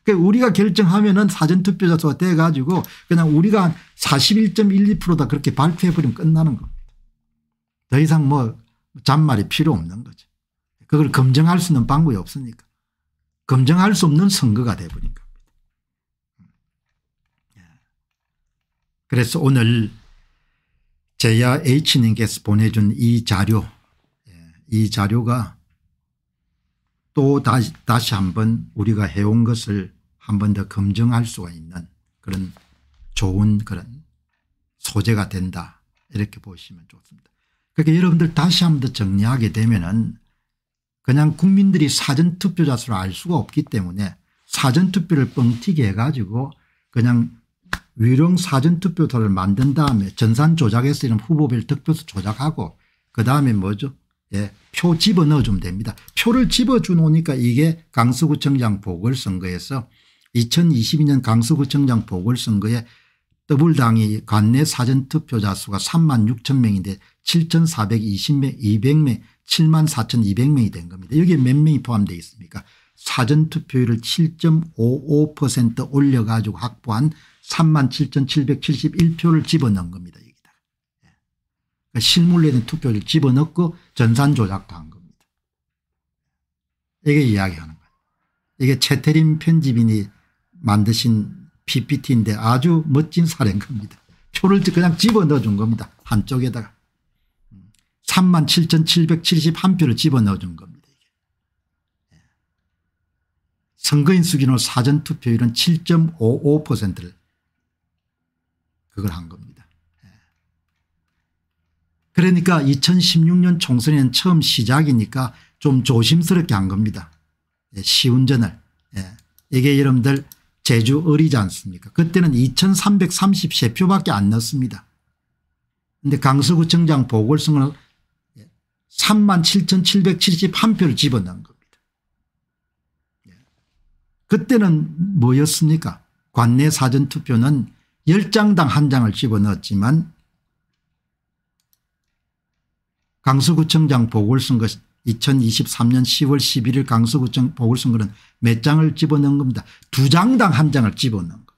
그러니까 우리가 결정하면은 사전투표자 수가 돼 가지고 그냥 우리가 41.12%다 그렇게 발표해버리면 끝나는 겁니다. 더 이상 뭐 잔말이 필요 없는 거죠. 그걸 검증할 수 있는 방법이 없으니까. 검증할 수 없는 선거가 돼버린 겁니다. 예. 그래서 오늘 제야 H님께서 보내준 이 자료, 예, 이 자료가 또 다시, 다시 한 번 우리가 해온 것을 한 번 더 검증할 수가 있는 그런 좋은 그런 소재가 된다 이렇게 보시면 좋습니다. 그러니 여러분들 다시 한 번 더 정리하게 되면은 그냥 국민들이 사전투표자 수를 알 수가 없기 때문에 사전투표를 뻥튀기 해가지고 그냥 위령 사전투표소를 만든 다음에 전산 조작해서 이런 후보별 득표수 조작하고 그 다음에 뭐죠 예, 표 집어넣어 주면 됩니다. 표를 집어주놓으니까 이게 강서구청장 보궐선거에서 2022년 강서구청장 보궐선거에 더블당이 관내 사전투표자 수가 3만 6천 명인데 7,420명 200명 7만 4,200명이 된 겁니다. 여기에 몇 명이 포함되어 있습니까 사전투표율을 7.55% 올려가지고 확보한 3만 7,771표를 집어넣은 겁니다. 그러니까 실물로 된 투표를 집어넣고 전산 조작도 한 겁니다. 이게 이야기하는 거예요. 이게 최태림 편집인이 만드신 PPT인데 아주 멋진 사례인 겁니다. 표를 그냥 집어넣어 준 겁니다. 한쪽에다가. 37,771표를 집어넣어 준 겁니다. 이게. 예. 선거인 수기로 사전투표율은 7.55%를 그걸 한 겁니다. 그러니까 2016년 총선에는 처음 시작이니까 좀 조심스럽게 한 겁니다. 시운전을. 예, 예, 이게 여러분들 제주 어리지 않습니까 그때는 2333표밖에 안 넣었습니다. 근데 강서구청장 보궐선거는 37,771표를 예, 집어넣은 겁니다. 그때는 뭐였습니까 관내 사전투표는 10장당 1장을 집어넣었지만 강서구청장 보궐선거 2023년 10월 11일 강서구청 보궐선거는 몇 장을 집어넣은 겁니다. 두 장당 한 장을 집어넣은 겁니다.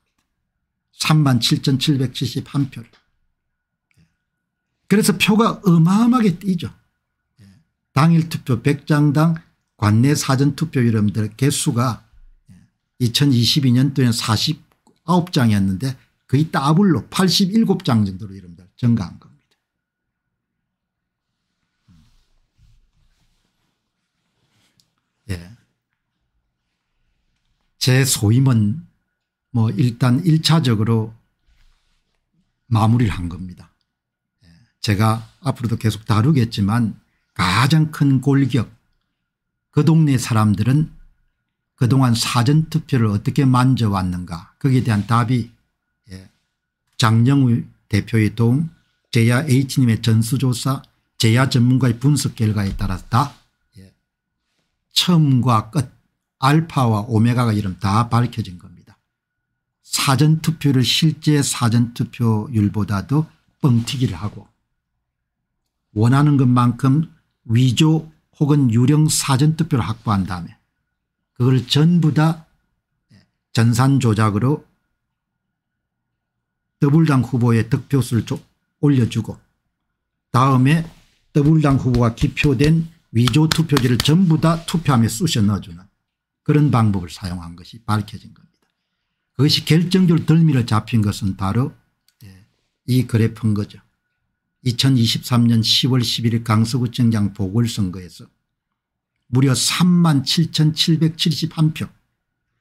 37,771표를. 그래서 표가 어마어마하게 뛰죠. 당일 투표 100장당 관내 사전투표 여러분들 개수가 2022년도에는 49장이었는데 거의 더블로 87장 정도로 여러분들 증가한 겁니다. 제 소임은 뭐 일단 1차적으로 마무리를 한 겁니다. 예, 제가 앞으로도 계속 다루겠지만 가장 큰 골격 그 동네 사람들은 그동안 사전투표를 어떻게 만져왔는가 거기에 대한 답이 예, 장영우 대표의 도움 제야 H님의 전수조사 제야 전문가의 분석 결과에 따라서 다 예, 처음과 끝 알파와 오메가가 이름 다 밝혀진 겁니다. 사전투표를 실제 사전투표율보다도 뻥튀기를 하고 원하는 것만큼 위조 혹은 유령 사전투표를 확보한 다음에 그걸 전부 다 네, 전산 조작으로 더블당 후보의 득표수를 올려주고 다음에 더블당 후보가 기표된 위조 투표지를 전부 다 투표함에 쑤셔 넣어주는 그런 방법을 사용한 것이 밝혀진 겁니다. 그것이 결정적 덜미를 잡힌 것은 바로 예, 이 그래프인 거죠. 2023년 10월 11일 강서구청장 보궐선거에서 무려 3만 7,771표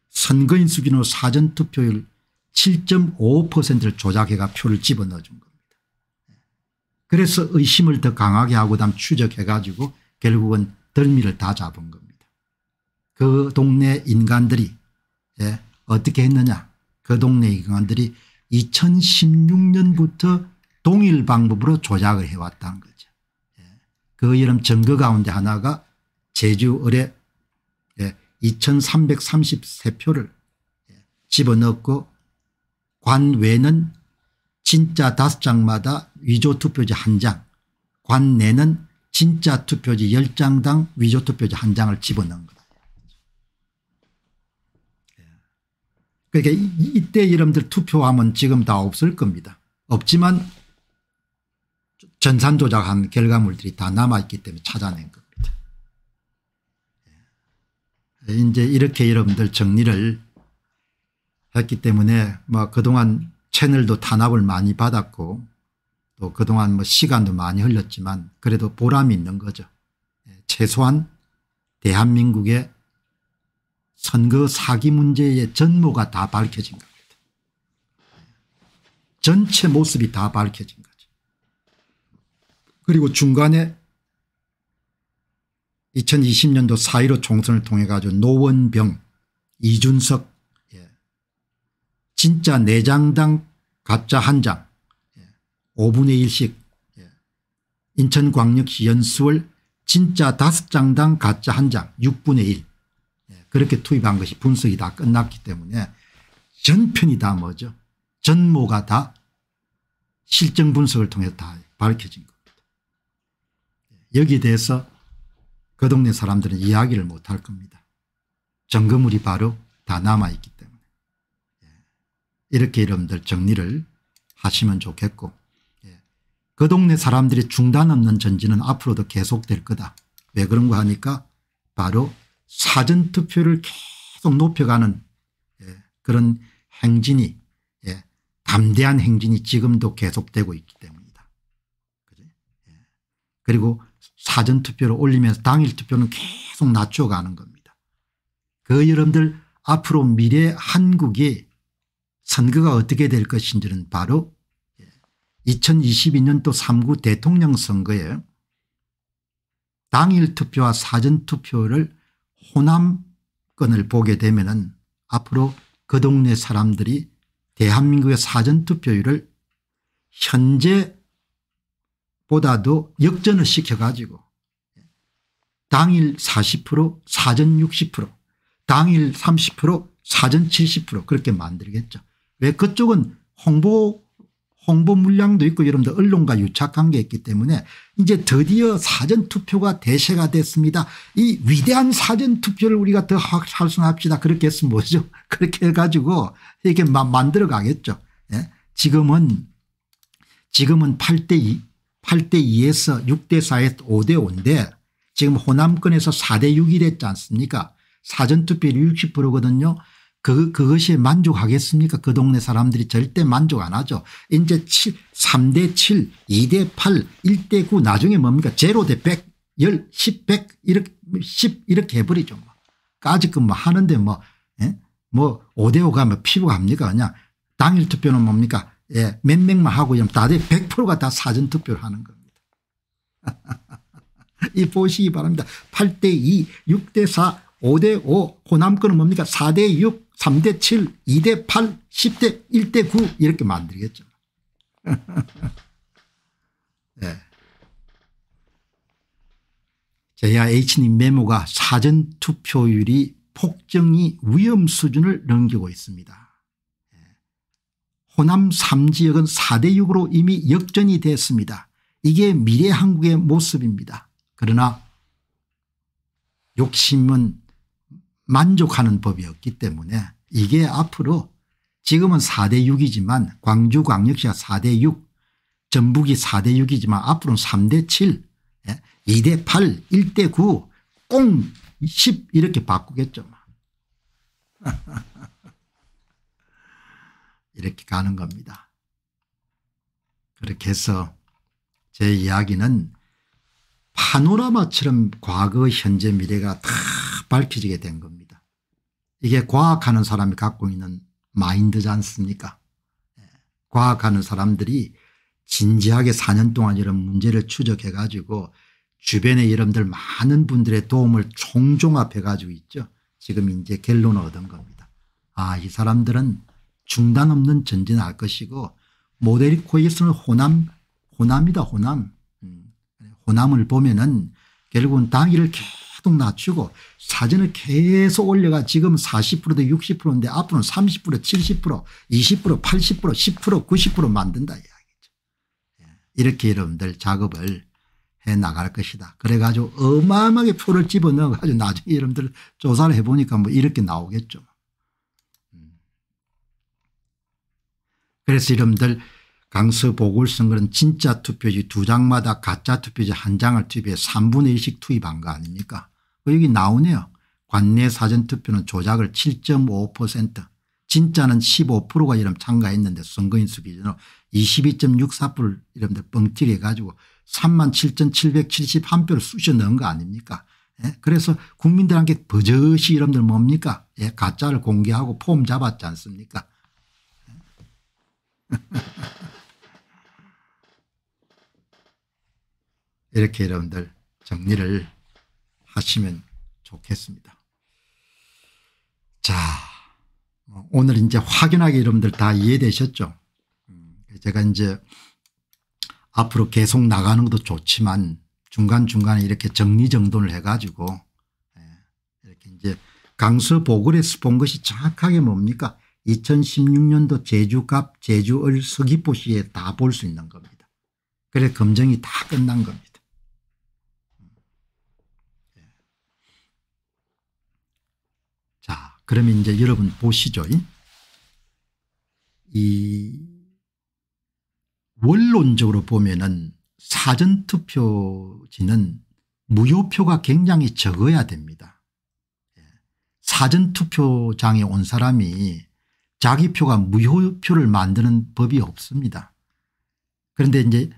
선거인 수준으 사전투표율 7.5%를 조작해가 표를 집어넣어준 겁니다. 그래서 의심을 더 강하게 하고 다음 추적해가지고 결국은 덜미를 다 잡은 겁니다. 그 동네 인간들이 예, 어떻게 했느냐 그 동네 인간들이 2016년부터 동일 방법으로 조작을 해왔다는 거죠. 예, 그 이름 증거 가운데 하나가 제주 의뢰 예, 2333표를 예, 집어넣고 관외는 진짜 다섯 장마다 위조 투표지 한 장, 관내는 진짜 투표지 1 0장당 위조 투표지 한 장을 집어넣은 거 그러니까 이때 여러분들 투표하면 지금 다 없을 겁니다. 없지만 전산 조작한 결과물들이 다 남아있기 때문에 찾아낸 겁니다. 예. 이제 이렇게 여러분들 정리를 했기 때문에 뭐 그동안 채널도 탄압을 많이 받았고 또 그동안 뭐 시간도 많이 흘렸지만 그래도 보람이 있는 거죠. 예, 최소한 대한민국의 선거 사기 문제의 전모가 다 밝혀진 겁니다. 전체 모습이 다 밝혀진 거죠. 그리고 중간에 2020년도 4.15 총선을 통해 가지고 노원병 이준석 예. 진짜 4장당 가짜 한장 예. 5분의 1씩 예. 인천광역시 연수월 진짜 5장당 가짜 한장 6분의 1 그렇게 투입한 것이 분석이 다 끝났기 때문에 전편이 다 뭐죠 전모가 다 실정 분석을 통해서 다 밝혀진 겁니다. 여기에 대해서 그 동네 사람들은 이야기를 못 할 겁니다. 점거물이 바로 다 남아있기 때문에. 예. 이렇게 여러분들 정리를 하시면 좋겠고 예. 그 동네 사람들이 중단 없는 전진은 앞으로도 계속될 거다. 왜 그런가 하니까 바로 사전투표를 계속 높여가는 예, 그런 행진이 예, 담대한 행진이 지금도 계속되고 있기 때문이다. 예. 그리고 사전투표를 올리면서 당일투표는 계속 낮춰가는 겁니다. 그 여러분들 앞으로 미래 한국이 선거가 어떻게 될 것인지는 바로 2022년도 3구 대통령 선거에 당일투표와 사전투표를 호남권을 보게 되면 은 앞으로 그 동네 사람들이 대한민국의 사전투표율을 현재보다도 역전을 시켜가지고 당일 40% 사전 60% 당일 30% 사전 70% 그렇게 만들겠죠. 왜 그쪽은 홍보 홍보 물량도 있고 여러분들 언론과 유착관계 있기 때문에 이제 드디어 사전투표가 대세가 됐습니다. 이 위대한 사전투표를 우리가 더 활성화합시다. 그렇게 했으면 뭐죠. 그렇게 해가지고 이렇게 만들어 가겠죠. 예? 지금은 지금은 8대2 8대2에서 6대4에서 5대5인데 지금 호남권에서 4대6이 됐지 않습니까 사전투표율 60%거든요. 그, 그것이 만족하겠습니까? 그 동네 사람들이 절대 만족 안 하죠. 이제 7, 3대 7, 2대 8, 1대 9, 나중에 뭡니까? 0대 100, 10, 10, 0 이렇게, 10, 이렇게 해버리죠. 뭐. 아직은 뭐 하는데 뭐, 예? 뭐 5대 5가 뭐 피부갑니까? 그냥 당일 투표는 뭡니까? 예, 몇 명만 하고 다들 100%가 다 사전 투표를 하는 겁니다. 이 보시기 바랍니다. 8대 2, 6대 4, 5대 5, 호남권은 뭡니까? 4대 6, 3대 7, 2대 8, 10대 1대 9 이렇게 만들겠죠. 네. 제야 H님 메모가 사전 투표율이 폭정이 위험 수준을 넘기고 있습니다. 네. 호남 3지역은 4대 6으로 이미 역전이 됐습니다. 이게 미래 한국의 모습입니다. 그러나 욕심은 만족하는 법이었기 때문에 이게 앞으로 지금은 4대 6이지만 광주광역시가 4대 6 전북이 4대 6이지만 앞으로는 3대 7 2대 8 1대 9꽁10 이렇게 바꾸겠죠. 뭐. 이렇게 가는 겁니다. 그렇게 해서 제 이야기는 파노라마처럼 과거 현재 미래가 다 밝혀지게 된 겁니다. 이게 과학하는 사람이 갖고 있는 마인드지 않습니까 예. 과학하는 사람들이 진지하게 4년 동안 이런 문제를 추적해 가지고 주변의 여러분들 많은 분들의 도움을 총종합해 가지고 있죠. 지금 이제 결론을 얻은 겁니다. 아이 사람들은 중단 없는 전진할 것이고 모델이 코이스는 호남 호남이다 호남. 음. 호남을 보면은 결국은 당일을 계속 툭툭 낮추고 사진을 계속 올려가 지금 40%대 60%인데 앞으로는 30% 70% 20% 80% 10% 90% 만든다 이야기죠. 예. 이렇게 여러분들 작업을 해 나갈 것이다. 그래가지고 어마어마하게 표를 집어넣어가지고 나중에 여러분들 조사를 해보니까 뭐 이렇게 나오겠죠. 음. 그래서 여러분들 강서 보궐선거는 진짜 투표지 두 장마다 가짜 투표지 한 장을 투입해 3분의 1씩 투입한 거 아닙니까? 여기 나오네요. 관내 사전투표는 조작을 7.5% 진짜는 15%가 이름 참가했는데 선거인수 기준으로 22.64%를 이름들 뻥튀기 해가지고 37,771표를 쑤셔 넣은 거 아닙니까 예? 그래서 국민들한테 버젓이 이름들 뭡니까 예? 가짜를 공개하고 폼 잡았지 않습니까 이렇게 여러분들 정리를 하시면 좋겠습니다. 자, 오늘 이제 확연하게 여러분들 다 이해되셨죠? 음, 제가 이제 앞으로 계속 나가는 것도 좋지만 중간중간에 이렇게 정리정돈을 해가지고 예, 이렇게 이제 강서 보궐에서 본 것이 정확하게 뭡니까 2016년도 제주갑 제주을 서귀포시에 다 볼 수 있는 겁니다. 그래 검증이 다 끝난 겁니다. 그러면 이제 여러분 보시죠. 이 원론적으로 보면은 사전투표지는 무효표가 굉장히 적어야 됩니다. 예. 사전투표장에 온 사람이 자기 표가 무효표를 만드는 법이 없습니다. 그런데 이제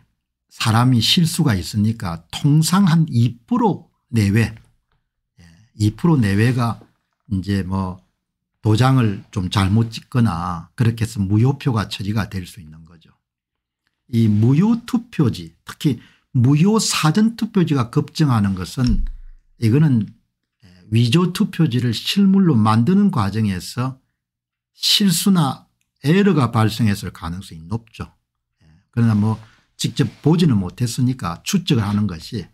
사람이 실수가 있으니까 통상 한 2% 내외 2% 예, 내외가 이제 뭐 도장을 좀 잘못 찍거나 그렇게 해서 무효표가 처리가 될 수 있는 거죠. 이 무효투표지 특히 무효사전투표지가 급증하는 것은 이거는 위조투표지를 실물로 만드는 과정에서 실수나 에러가 발생했을 가능성이 높죠. 그러나 뭐 직접 보지는 못했으니까 추측을 하는 것이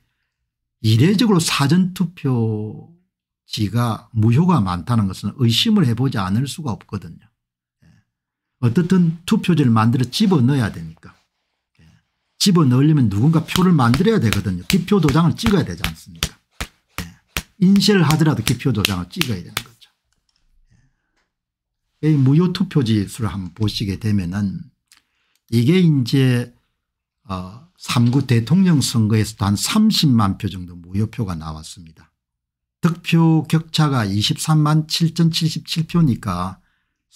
이례적으로 사전투표 지가 무효가 많다는 것은 의심을 해보지 않을 수가 없거든요. 예. 어떻든 투표지를 만들어 집어넣어야 되니까. 예. 집어넣으려면 누군가 표를 만들어야 되거든요. 기표 도장을 찍어야 되지 않습니까? 예. 인쇄를 하더라도 기표 도장을 찍어야 되는 거죠. 이 무효 투표지 수를 한번 보시게 되면은 이게 이제 어, 3구 대통령 선거에서도 한 30만 표 정도 무효표가 나왔습니다. 득표 격차가 23만 7,077표니까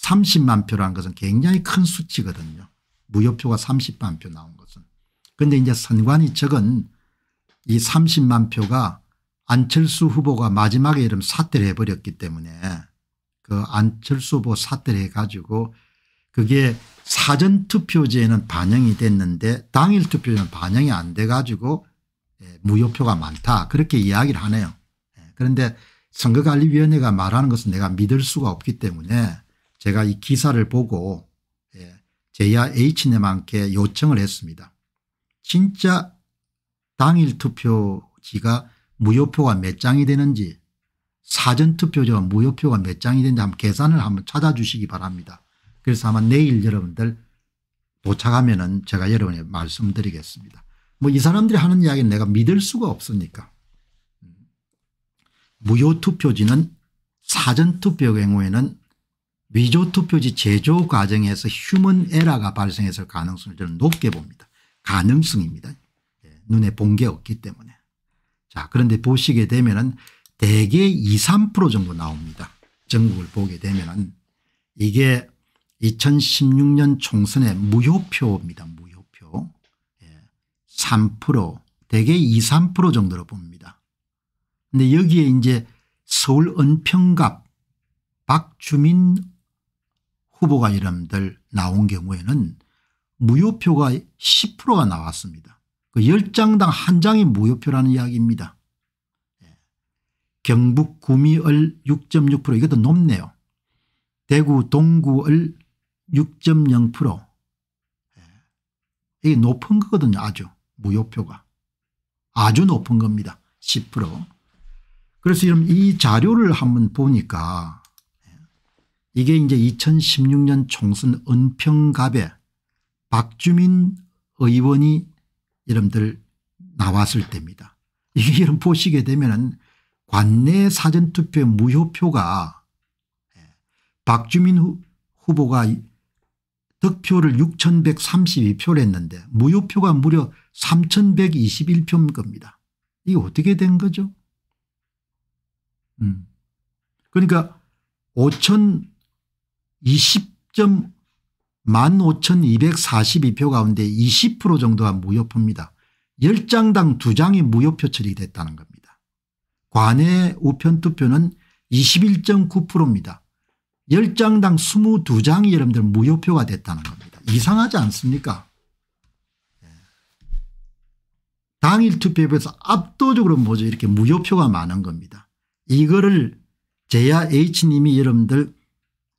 30만 표라는 것은 굉장히 큰 수치거든요. 무효표가 30만 표 나온 것은. 그런데 이제 선관위 측은 이 30만 표가 안철수 후보가 마지막에 이름 사퇴를 해버렸기 때문에 그 안철수 후보 사퇴를 해가지고 그게 사전투표제에는 반영이 됐는데 당일투표제는 반영이 안 돼가지고 예, 무효표가 많다 그렇게 이야기를 하네요. 그런데 선거관리위원회가 말하는 것은 내가 믿을 수가 없기 때문에 제가 이 기사를 보고 예, 제야 H님한테 요청을 했습니다. 진짜 당일 투표지가 무효표가 몇 장이 되는지 사전투표지와 무효표가 몇 장이 되는지 한번 계산을 한번 찾아주시기 바랍니다. 그래서 아마 내일 여러분들 도착하면 은 제가 여러분에 말씀드리겠습니다. 뭐 이 사람들이 하는 이야기는 내가 믿을 수가 없으니까. 무효투표지는 사전투표 경우에는 위조투표지 제조 과정에서 휴먼 에러가 발생했을 가능성을 저는 높게 봅니다. 가능성입니다. 예, 눈에 본 게 없기 때문에. 자 그런데 보시게 되면 은 대개 2 3% 정도 나옵니다. 전국을 보게 되면 은 이게 2016년 총선의 무효표입니다. 무효표. 예, 3% 대개 2 3% 정도로 봅니다. 근데 여기에 이제 서울 은평갑 박주민 후보가 이름들 나온 경우에는 무효표가 10%가 나왔습니다. 그 10장당 한 장이 무효표라는 이야기입니다. 예. 경북 구미을 6.6% 이것도 높네요. 대구 동구을 6.0% 예. 이게 높은 거거든요. 아주 무효표가. 아주 높은 겁니다. 10%. 그래서 이런 이 자료를 한번 보니까 이게 이제 2016년 총선 은평갑에 박주민 의원이 여러분들 나왔을 때입니다. 이게 여러분 보시게 되면 관내 사전투표 무효표가 예, 박주민 후, 후보가 득표를 6132표를 했는데 무효표가 무려 3121표인 겁니다. 이게 어떻게 된 거죠? 음. 그러니까 5,020점 15,242표 가운데 20% 정도가 무효표입니다. 10장당 2장이 무효표 처리됐다는 겁니다. 관외 우편 투표는 21.9%입니다. 10장당 22장이 여러분들 무효표가 됐다는 겁니다. 이상하지 않습니까? 예. 당일 투표에 비해서 압도적으로 뭐죠 이렇게 무효표가 많은 겁니다. 이거를 제야 H님이 여러분들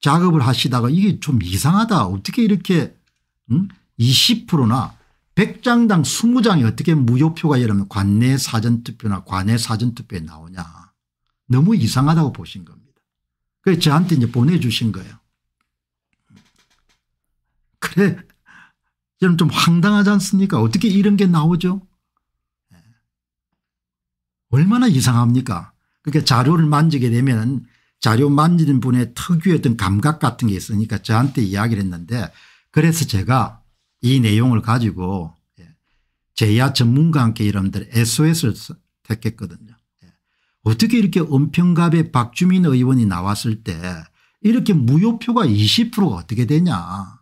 작업을 하시다가 이게 좀 이상하다. 어떻게 이렇게 20%나 100장당 20장이 어떻게 무효표가 여러분 관내 사전투표나 관내 사전투표에 나오냐. 너무 이상하다고 보신 겁니다. 그래서 저한테 이제 보내주신 거예요. 그래 여러분 좀 황당하지 않습니까 어떻게 이런 게 나오죠 얼마나 이상합니까 그러니까 자료를 만지게 되면 자료 만지는 분의 특유의 어떤 감각 같은 게 있으니까 저한테 이야기를 했는데 그래서 제가 이 내용을 가지고 예, 제야 전문가 함께 여러분들 SOS를 택했거든요. 예, 어떻게 이렇게 은평갑에 박주민 의원이 나왔을 때 이렇게 무효표가 20%가 어떻게 되냐.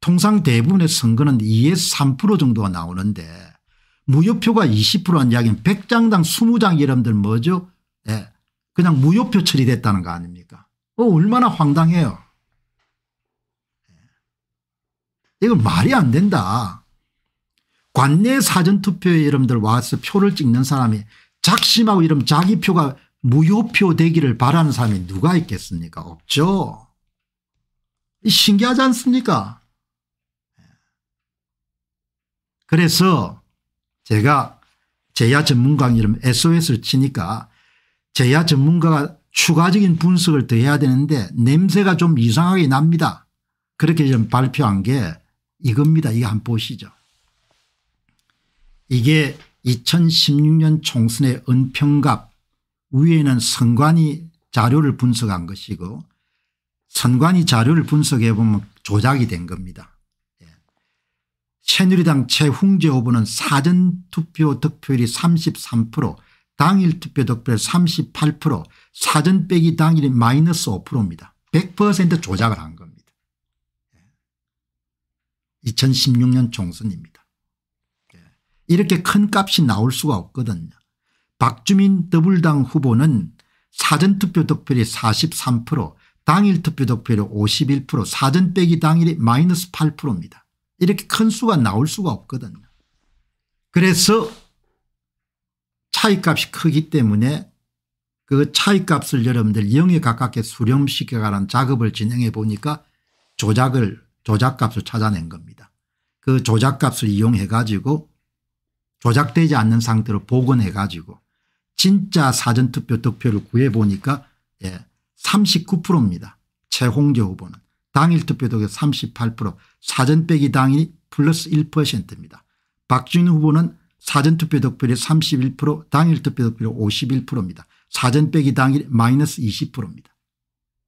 통상 대부분의 선거는 2에서 3% 정도가 나오는데 무효표가 20%한 이야기는 100장당 20장 이름들 뭐죠? 예. 그냥 무효표 처리됐다는 거 아닙니까? 어, 얼마나 황당해요. 예. 이건 말이 안 된다. 관내 사전투표에 이름들 와서 표를 찍는 사람이 작심하고 이름 자기 표가 무효표 되기를 바라는 사람이 누가 있겠습니까? 없죠. 신기하지 않습니까? 예. 그래서 제가 제야 전문가 이름 SOS를 치니까 제야 전문가가 추가적인 분석을 더 해야 되는데 냄새가 좀 이상하게 납니다. 그렇게 좀 발표한 게 이겁니다. 이거 한번 보시죠. 이게 2016년 총선의 은평갑 위에는 선관위 자료를 분석한 것이고 선관위 자료를 분석해 보면 조작이 된 겁니다. 새누리당 최홍재 후보는 사전투표 득표율이 33% 당일 투표 득표율 38% 사전 빼기 당일이 마이너스 5%입니다. 100% 조작을 한 겁니다. 2016년 예. 총선입니다. 예. 이렇게 큰 값이 나올 수가 없거든요. 박주민 더블당 후보는 사전투표 득표율이 43% 당일 투표 득표율이 51% 사전 빼기 당일이 마이너스 8%입니다. 이렇게 큰 수가 나올 수가 없거든요. 그래서 차이값이 크기 때문에 그 차이값을 여러분들 0에 가깝게 수렴시켜가는 작업을 진행해 보니까 조작을 조작값을 찾아낸 겁니다. 그 조작값을 이용해 가지고 조작되지 않는 상태로 복원해 가지고 진짜 사전투표 득표를 구해 보니까 예, 39%입니다. 최홍재 후보는. 당일 투표도 38% 사전 빼기 당일이 플러스 1%입니다. 박준 후보는 사전투표 득표율이 31% 당일투표 득표율 51%입니다. 사전 빼기 당일 마이너스 20%입니다.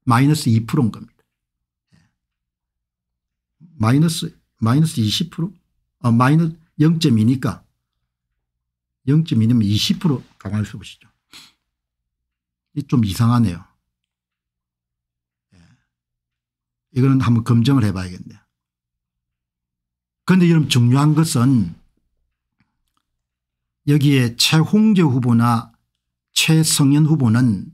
마이너스 2%인 겁니다. 예. 마이너스 마이너스 20% 아, 어, 마이너스 0.2니까 0.2면 20% 가만히 있어 보시죠. 좀 이상하네요. 이거는 한번 검증을 해봐야겠네요. 그런데 여러분 중요한 것은 여기에 최홍재 후보나 최성현 후보는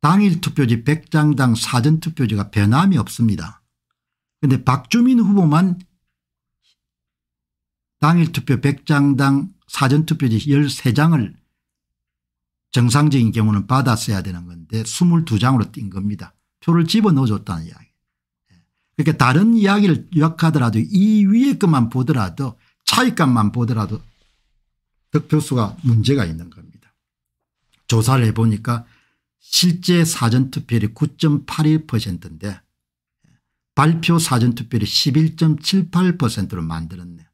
당일 투표지 100장당 사전 투표지가 변함이 없습니다. 그런데 박주민 후보만 당일 투표 100장당 사전 투표지 13장을 정상적인 경우는 받았어야 되는 건데 22장으로 뛴 겁니다. 표를 집어넣어줬다는 이야기. 그러니까 다른 이야기를 요약하더라도 이 위에 것만 보더라도 차이값만 보더라도 득표수가 문제가 있는 겁니다. 조사를 해보니까 실제 사전투표율이 9.81%인데 발표 사전투표율이 11.78%로 만들었네요.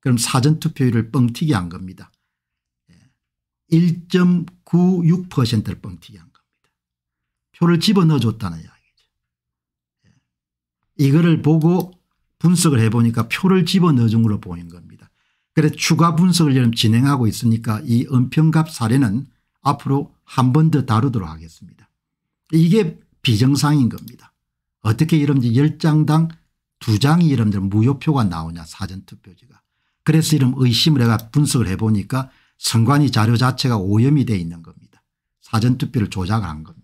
그럼 사전투표율을 뻥튀기 한 겁니다. 1.96%를 뻥튀기 한 표를 집어넣어줬다는 이야기죠. 예. 이거를 보고 분석을 해보니까 표를 집어넣어준 걸로 보인 겁니다. 그래 추가 분석을 지금 진행하고 있으니까 이 은평갑 사례는 앞으로 한 번 더 다루도록 하겠습니다. 이게 비정상인 겁니다. 어떻게 이런지 10장당 2장이 이런들 무효표가 나오냐 사전투표지가. 그래서 이런 의심을 해가 분석을 해보니까 선관위 자료 자체가 오염이 돼 있는 겁니다. 사전투표를 조작을 한 겁니다.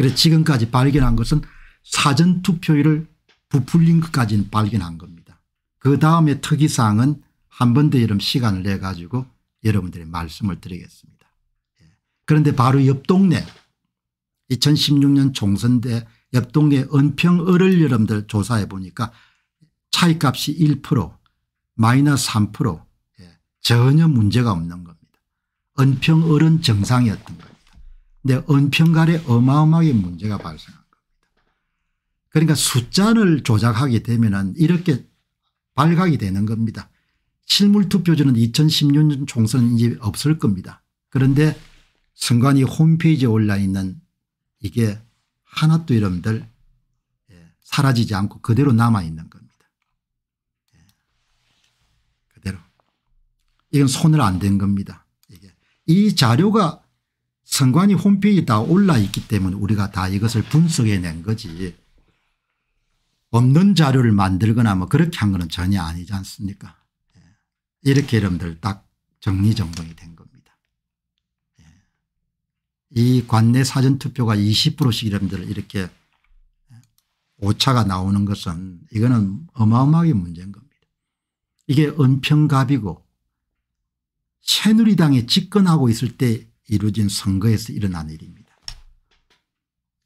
그래서 지금까지 발견한 것은 사전투표율을 부풀린 것까지는 발견한 겁니다. 그 다음에 특이사항은 한 번더 여름 시간을 내 가지고 여러분들의 말씀을 드리겠습니다. 예. 그런데 바로 옆 동네 2016년 총선 때 옆 동네 은평을을 여러분들 조사해 보니까 차이값이 1% 마이너스 3% 예. 전혀 문제가 없는 겁니다. 은평을은 정상이었던 거예요. 근데 은평간에 어마어마하게 문제가 발생한 겁니다. 그러니까 숫자를 조작하게 되면 이렇게 발각이 되는 겁니다. 실물투표지는 2016년 총선 이제 없을 겁니다. 그런데 선관위 홈페이지에 올라있는 이게 하나도 이름들 예, 사라지지 않고 그대로 남아있는 겁니다. 예, 그대로. 이건 손을 안 댄 겁니다. 이게. 이 자료가 선관위 홈페이지 에다 올라 있기 때문에 우리가 다 이것을 분석해 낸 거지 없는 자료를 만들거나 뭐 그렇게 한 거는 전혀 아니지 않습니까 예. 이렇게 여러분들 딱 정리정돈이 된 겁니다. 예. 이 관내 사전투표가 20%씩 여러분들 이렇게 오차가 나오는 것은 이거는 어마어마하게 문제인 겁니다. 이게 은평갑이고 새누리당이 집권하고 있을 때 이루어진 선거에서 일어난 일입니다.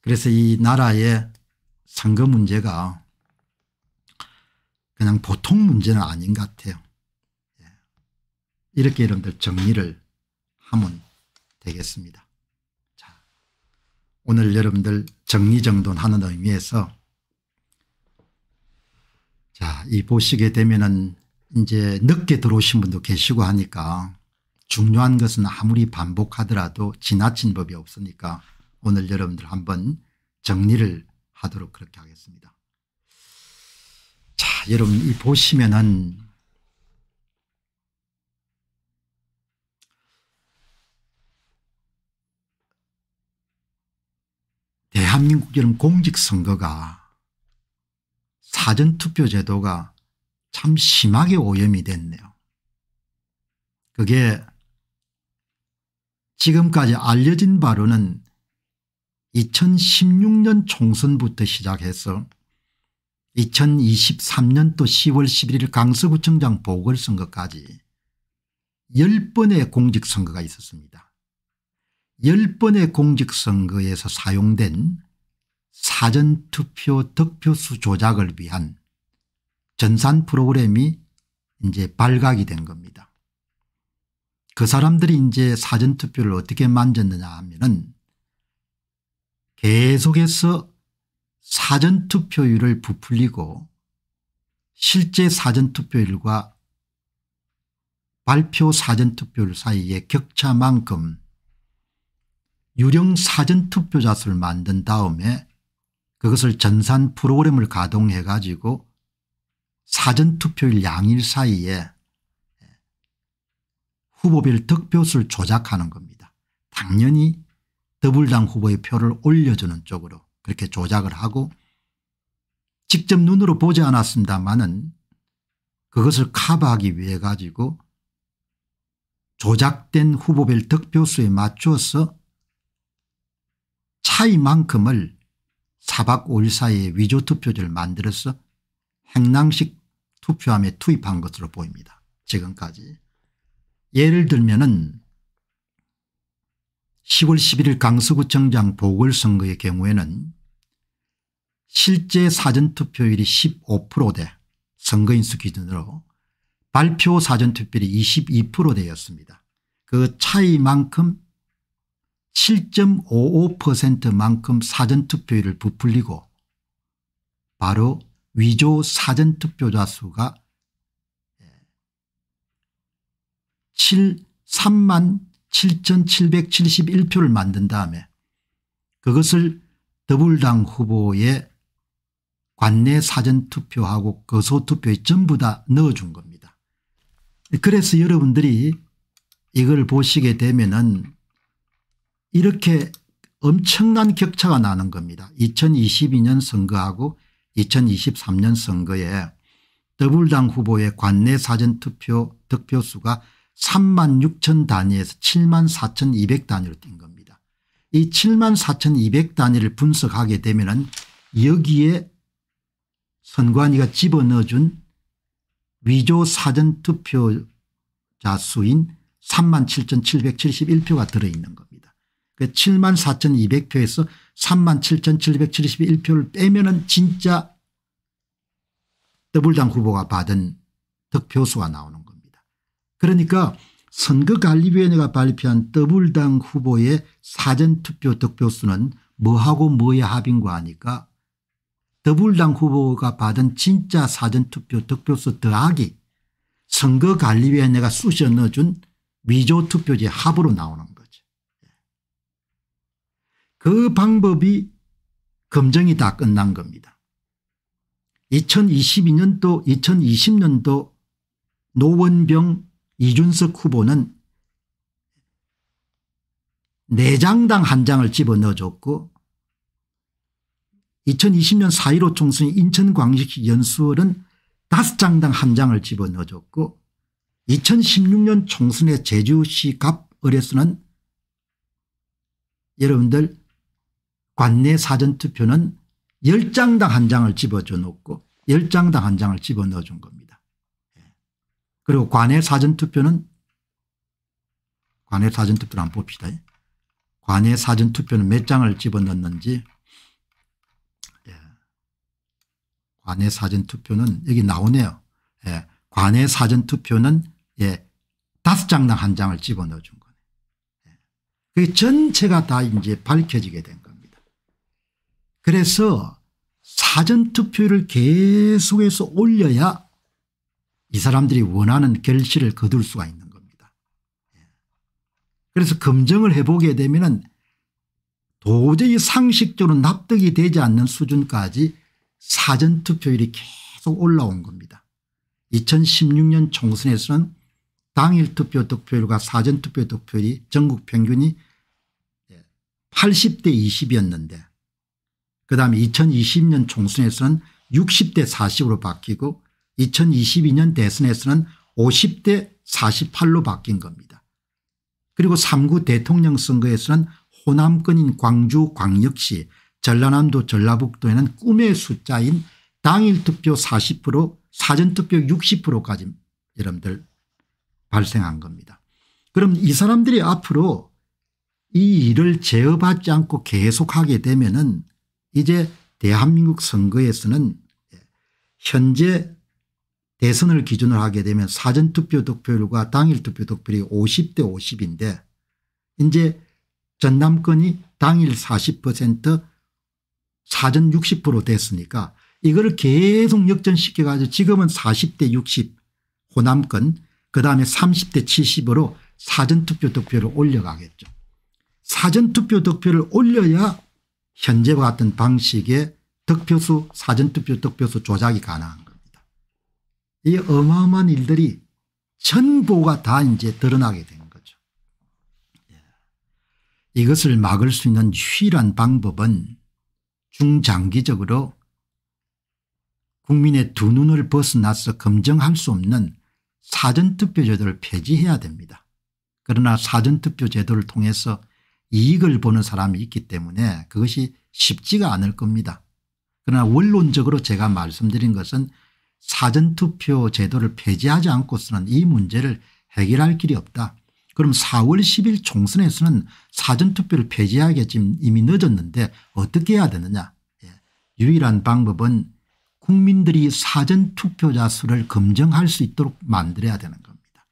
그래서 이 나라의 선거 문제가 그냥 보통 문제는 아닌 것 같아요. 예. 이렇게 여러분들 정리를 하면 되겠습니다. 자, 오늘 여러분들 정리정돈하는 의미에서 자, 이 보시게 되면은 이제 늦게 들어오신 분도 계시고 하니까 중요한 것은 아무리 반복하더라도 지나친 법이 없으니까 오늘 여러분들 한번 정리를 하도록 그렇게 하겠습니다. 자 여러분 이 보시면은 대한민국 여러분 공직선거가 사전투표 제도가 참 심하게 오염이 됐네요. 그게 지금까지 알려진 바로는 2016년 총선부터 시작해서 2023년도 10월 11일 강서구청장 보궐선거까지 10번의 공직선거가 있었습니다. 10번의 공직선거에서 사용된 사전투표 득표수 조작을 위한 전산 프로그램이 이제 발각이 된 겁니다. 그 사람들이 이제 사전투표를 어떻게 만졌느냐 하면은 계속해서 사전투표율을 부풀리고 실제 사전투표율과 발표 사전투표율 사이의 격차만큼 유령 사전투표자 수를 만든 다음에 그것을 전산 프로그램을 가동해 가지고 사전투표율 양일 사이에 후보별 득표수를 조작하는 겁니다. 당연히 더불당 후보의 표를 올려주는 쪽으로 그렇게 조작을 하고 직접 눈으로 보지 않았습니다마는 그것을 커버하기 위해 가지고 조작된 후보별 득표수에 맞추어서 차이만큼을 4박 5일 사이에 위조 투표지를 만들어서 행랑식 투표함에 투입한 것으로 보입니다. 지금까지. 예를 들면은 10월 11일 강서구청장 보궐선거의 경우에는 실제 사전투표율이 15%대 선거인수 기준으로 발표 사전투표율이 22%대였습니다. 그 차이만큼 7.55%만큼 사전투표율을 부풀리고 바로 위조 사전투표자 수가 7, 3만 7,771표를 만든 다음에 그것을 더불당 후보의 관내 사전투표하고 거소투표에 전부 다 넣어준 겁니다. 그래서 여러분들이 이걸 보시게 되면 은 이렇게 엄청난 격차가 나는 겁니다. 2022년 선거하고 2023년 선거에 더불당 후보의 관내 사전투표 득표수가 3만 6천 단위에서 7만 4천 2백 단위로 뛴 겁니다. 이 7만 4천 2백 단위를 분석하게 되면 은 여기에 선관위가 집어넣어준 위조 사전투표자 수인 3만 7,771표가 들어있는 겁니다. 그 7만 4,200표에서 3만 7,771표를 빼면 은 진짜 더블당 후보가 받은 득표수가 나오는 겁니다. 그러니까 선거관리위원회가 발표한 더블당 후보의 사전투표 득표수는 뭐하고 뭐의 합인 거 아니까 더블당 후보가 받은 진짜 사전투표 득표수 더하기 선거관리위원회가 쑤셔 넣어준 위조투표제 합으로 나오는 거죠. 그 방법이 검증이 다 끝난 겁니다. 2022년도 2020년도 노원병 이준석 후보는 4장당 한 장을 집어넣어줬고 2020년 4.15 총선 인천광역시 연수원은 5장당 한 장을 집어넣어줬고 2016년 총선의 제주시 갑의에수는 여러분들 관내 사전투표는 10장당 한 장을 집어줘 놓고 10장당 한 장을 집어넣어준 겁니다. 그리고 관외 사전투표는 관외 사전투표를 안 봅시다. 관외 사전투표는 몇 장을 집어넣는지 예. 관외 사전투표는 여기 나오네요. 예. 관외 사전투표는 예. 다섯 장당 한 장을 집어넣어준 거예요. 그게 전체가 다 이제 밝혀지게 된 겁니다. 그래서 사전투표를 계속해서 올려야 이 사람들이 원하는 결실을 거둘 수가 있는 겁니다. 예. 그래서 검증을 해보게 되면 도저히 상식적으로 납득이 되지 않는 수준까지 사전투표율이 계속 올라온 겁니다. 2016년 총선에서는 당일 투표 득표율과 사전 투표 득표율이 전국 평균이 80대 예, 20이었는데 그다음에 2020년 총선에서는 60대 40으로 바뀌고 2022년 대선에서는 50대 48로 바뀐 겁니다. 그리고 3구 대통령 선거에서는 호남권인 광주 광역시 전라남도 전라북도에는 꿈의 숫자인 당일 투표 40% 사전투표 60%까지 여러분들 발생한 겁니다. 그럼 이 사람들이 앞으로 이 일을 제어받지 않고 계속하게 되면 은 이제 대한민국 선거에서는 현재 대선을 기준으로 하게 되면 사전투표 득표율과 당일 투표 득표율이 50대 50인데 이제 전남권이 당일 40% 사전 60% 됐으니까 이걸 계속 역전시켜 가지고 지금은 40대 60 호남권 그다음에 30대 70으로 사전투표 득표를 올려가겠죠. 사전투표 득표를 올려야 현재와 같은 방식의 득표수 사전투표 득표수 조작이 가능합니다 이 어마어마한 일들이 전부가 다 이제 드러나게 된 거죠. 예. 이것을 막을 수 있는 유일한 방법은 중장기적으로 국민의 두 눈을 벗어나서 검증할 수 없는 사전투표 제도를 폐지해야 됩니다. 그러나 사전투표 제도를 통해서 이익을 보는 사람이 있기 때문에 그것이 쉽지가 않을 겁니다. 그러나 원론적으로 제가 말씀드린 것은 사전투표 제도를 폐지하지 않고서는 이 문제를 해결할 길이 없다. 그럼 4월 10일 총선에서는 사전투표를 폐지하기 지금 이미 늦었는데 어떻게 해야 되느냐. 예. 유일한 방법은 국민들이 사전투표자 수를 검증할 수 있도록 만들어야 되는 겁니다.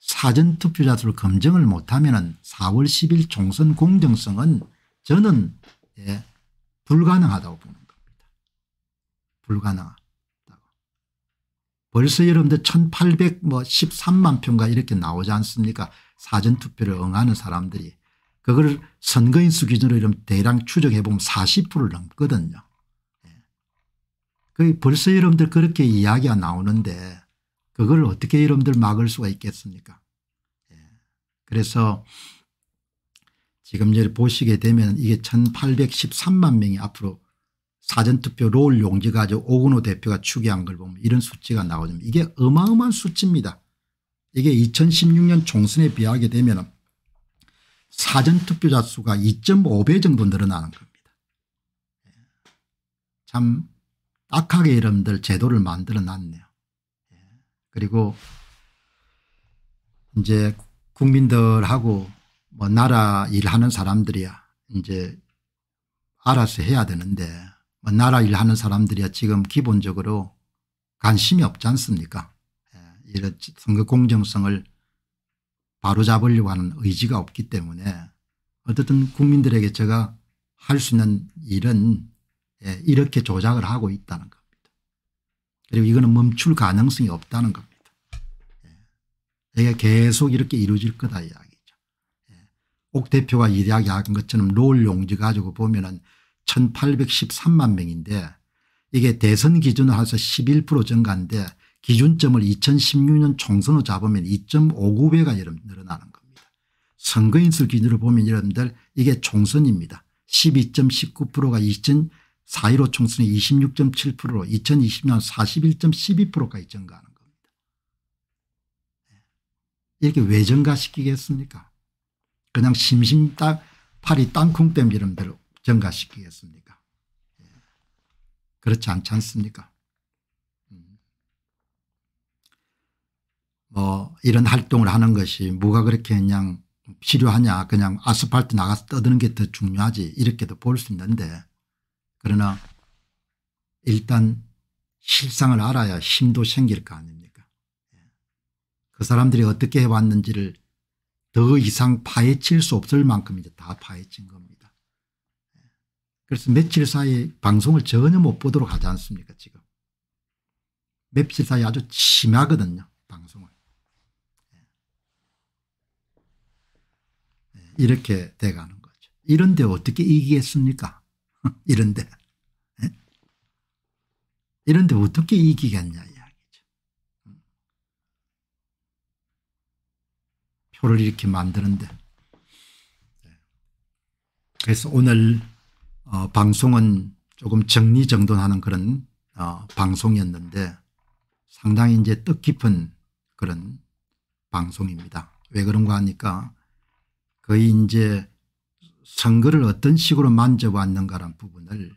사전투표자 수를 검증을 못하면 4월 10일 총선 공정성은 저는 예, 불가능하다고 보는 겁니다. 불가능하다. 벌써 여러분들 1813만 뭐 표가 이렇게 나오지 않습니까 사전투표를 응하는 사람들이 그걸 선거인 수 기준으로 이런 대량 추적해 보면 40%를 넘거든요. 그 벌써 여러분들 그렇게 이야기가 나오는데 그걸 어떻게 여러분들 막을 수가 있겠습니까? 예. 그래서 지금 이제 보시게 되면 이게 1813만 명이 앞으로 사전투표 롤 용지 가지고 오근호 대표가 추계한 걸 보면 이런 수치가 나오죠. 이게 어마어마한 수치입니다. 이게 2016년 총선에 비하게 되면 사전투표자 수가 2.5배 정도 늘어나는 겁니다. 예. 참 악하게 여러분들 제도를 만들어 놨네요. 예. 그리고 이제 국민들하고 뭐 나라 일하는 사람들이야 이제 알아서 해야 되는데 뭐 나라 일 하는 사람들이야 지금 기본적으로 관심이 없지 않습니까 예, 이런 선거 공정성을 바로잡으려고 하는 의지가 없기 때문에 어쨌든 국민들에게 제가 할 수 있는 일은 예, 이렇게 조작을 하고 있다는 겁니다. 그리고 이거는 멈출 가능성이 없다는 겁니다. 예, 이게 계속 이렇게 이루어질 거다 이야기죠. 옥 대표가 이야기한 것처럼 롤 용지 가지고 보면 은 1813만 명인데 이게 대선 기준으로 해서 11% 증가인데 기준점을 2016년 총선으로 잡으면 2.59배가 여러분 늘어나는 겁니다. 선거인수 기준으로 보면 여러분들 이게 총선입니다. 12.19%가 2004.15 총선이 26.7%로 2020년 41.12%까지 증가하는 겁니다. 네. 이렇게 왜 증가시키겠습니까 그냥 심심팔이 딱 땅콩 때문에 여러분들 전가시키겠습니까? 예. 그렇지 않지 않습니까? 음. 뭐 이런 활동을 하는 것이 뭐가 그렇게 그냥 필요하냐 그냥 아스팔트 나가서 떠드는 게 더 중요하지 이렇게도 볼 수 있는데 그러나 일단 실상을 알아야 힘도 생길 거 아닙니까 예. 그 사람들이 어떻게 해왔는지를 더 이상 파헤칠 수 없을 만큼 이제 다 파헤친 겁니다. 그래서 며칠 사이에 방송을 전혀 못 보도록 하지 않습니까 지금. 며칠 사이 아주 심하거든요 방송을. 예. 예, 이렇게 돼가는 거죠. 이런데 어떻게 이기겠습니까 이런데. 이런데 예? 어떻게 이기겠냐 이야기죠. 음. 표를 이렇게 만드는데. 그래서 오늘 어 방송은 조금 정리정돈하는 그런 어 방송이었는데 상당히 이제 뜻깊은 그런 방송입니다. 왜 그런가 하니까 거의 이제 선거를 어떤 식으로 만져왔는가란 부분을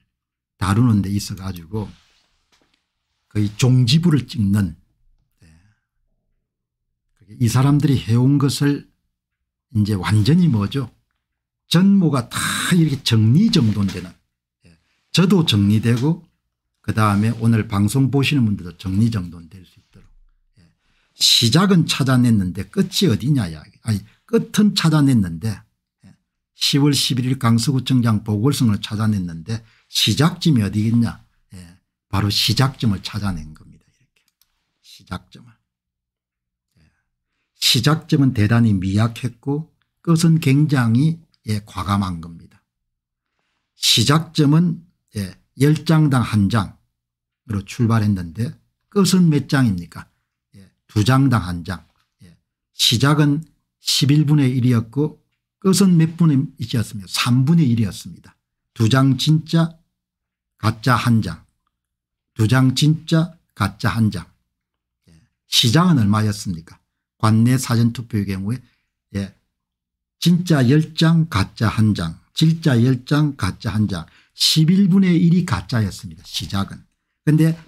다루는 데 있어 가지고 거의 종지부를 찍는 네. 이 사람들이 해온 것을 이제 완전히 뭐죠 전모가 다 이렇게 정리정돈되는 예. 저도 정리되고 그다음에 오늘 방송 보시는 분들도 정리정돈될 수 있도록 예. 시작은 찾아냈는데 끝이 어디냐 야 아니 끝은 찾아냈는데 10월 예. 11일 강서구청장 보궐선을 찾아냈는데 시작점이 어디겠냐 바로 시작점을 찾아낸 겁니다. 이렇게 시작점을 시작점은 대단히 미약했고 끝은 굉장히 예, 과감한 겁니다. 시작점은 예, 10장당 1장으로 출발했는데 끝은 몇 장입니까? 예, 2장당 1장. 예, 시작은 11분의 1이었고 끝은 몇 분의 1이었습니까? 3분의 1이었습니다. 2장 진짜 가짜 1장. 2장 진짜 가짜 1장. 예, 시장은 얼마였습니까? 관내 사전투표의 경우에 진짜 10장 가짜 1장 진짜 10장 가짜 1장 11분의 1이 가짜였습니다. 시작은. 그런데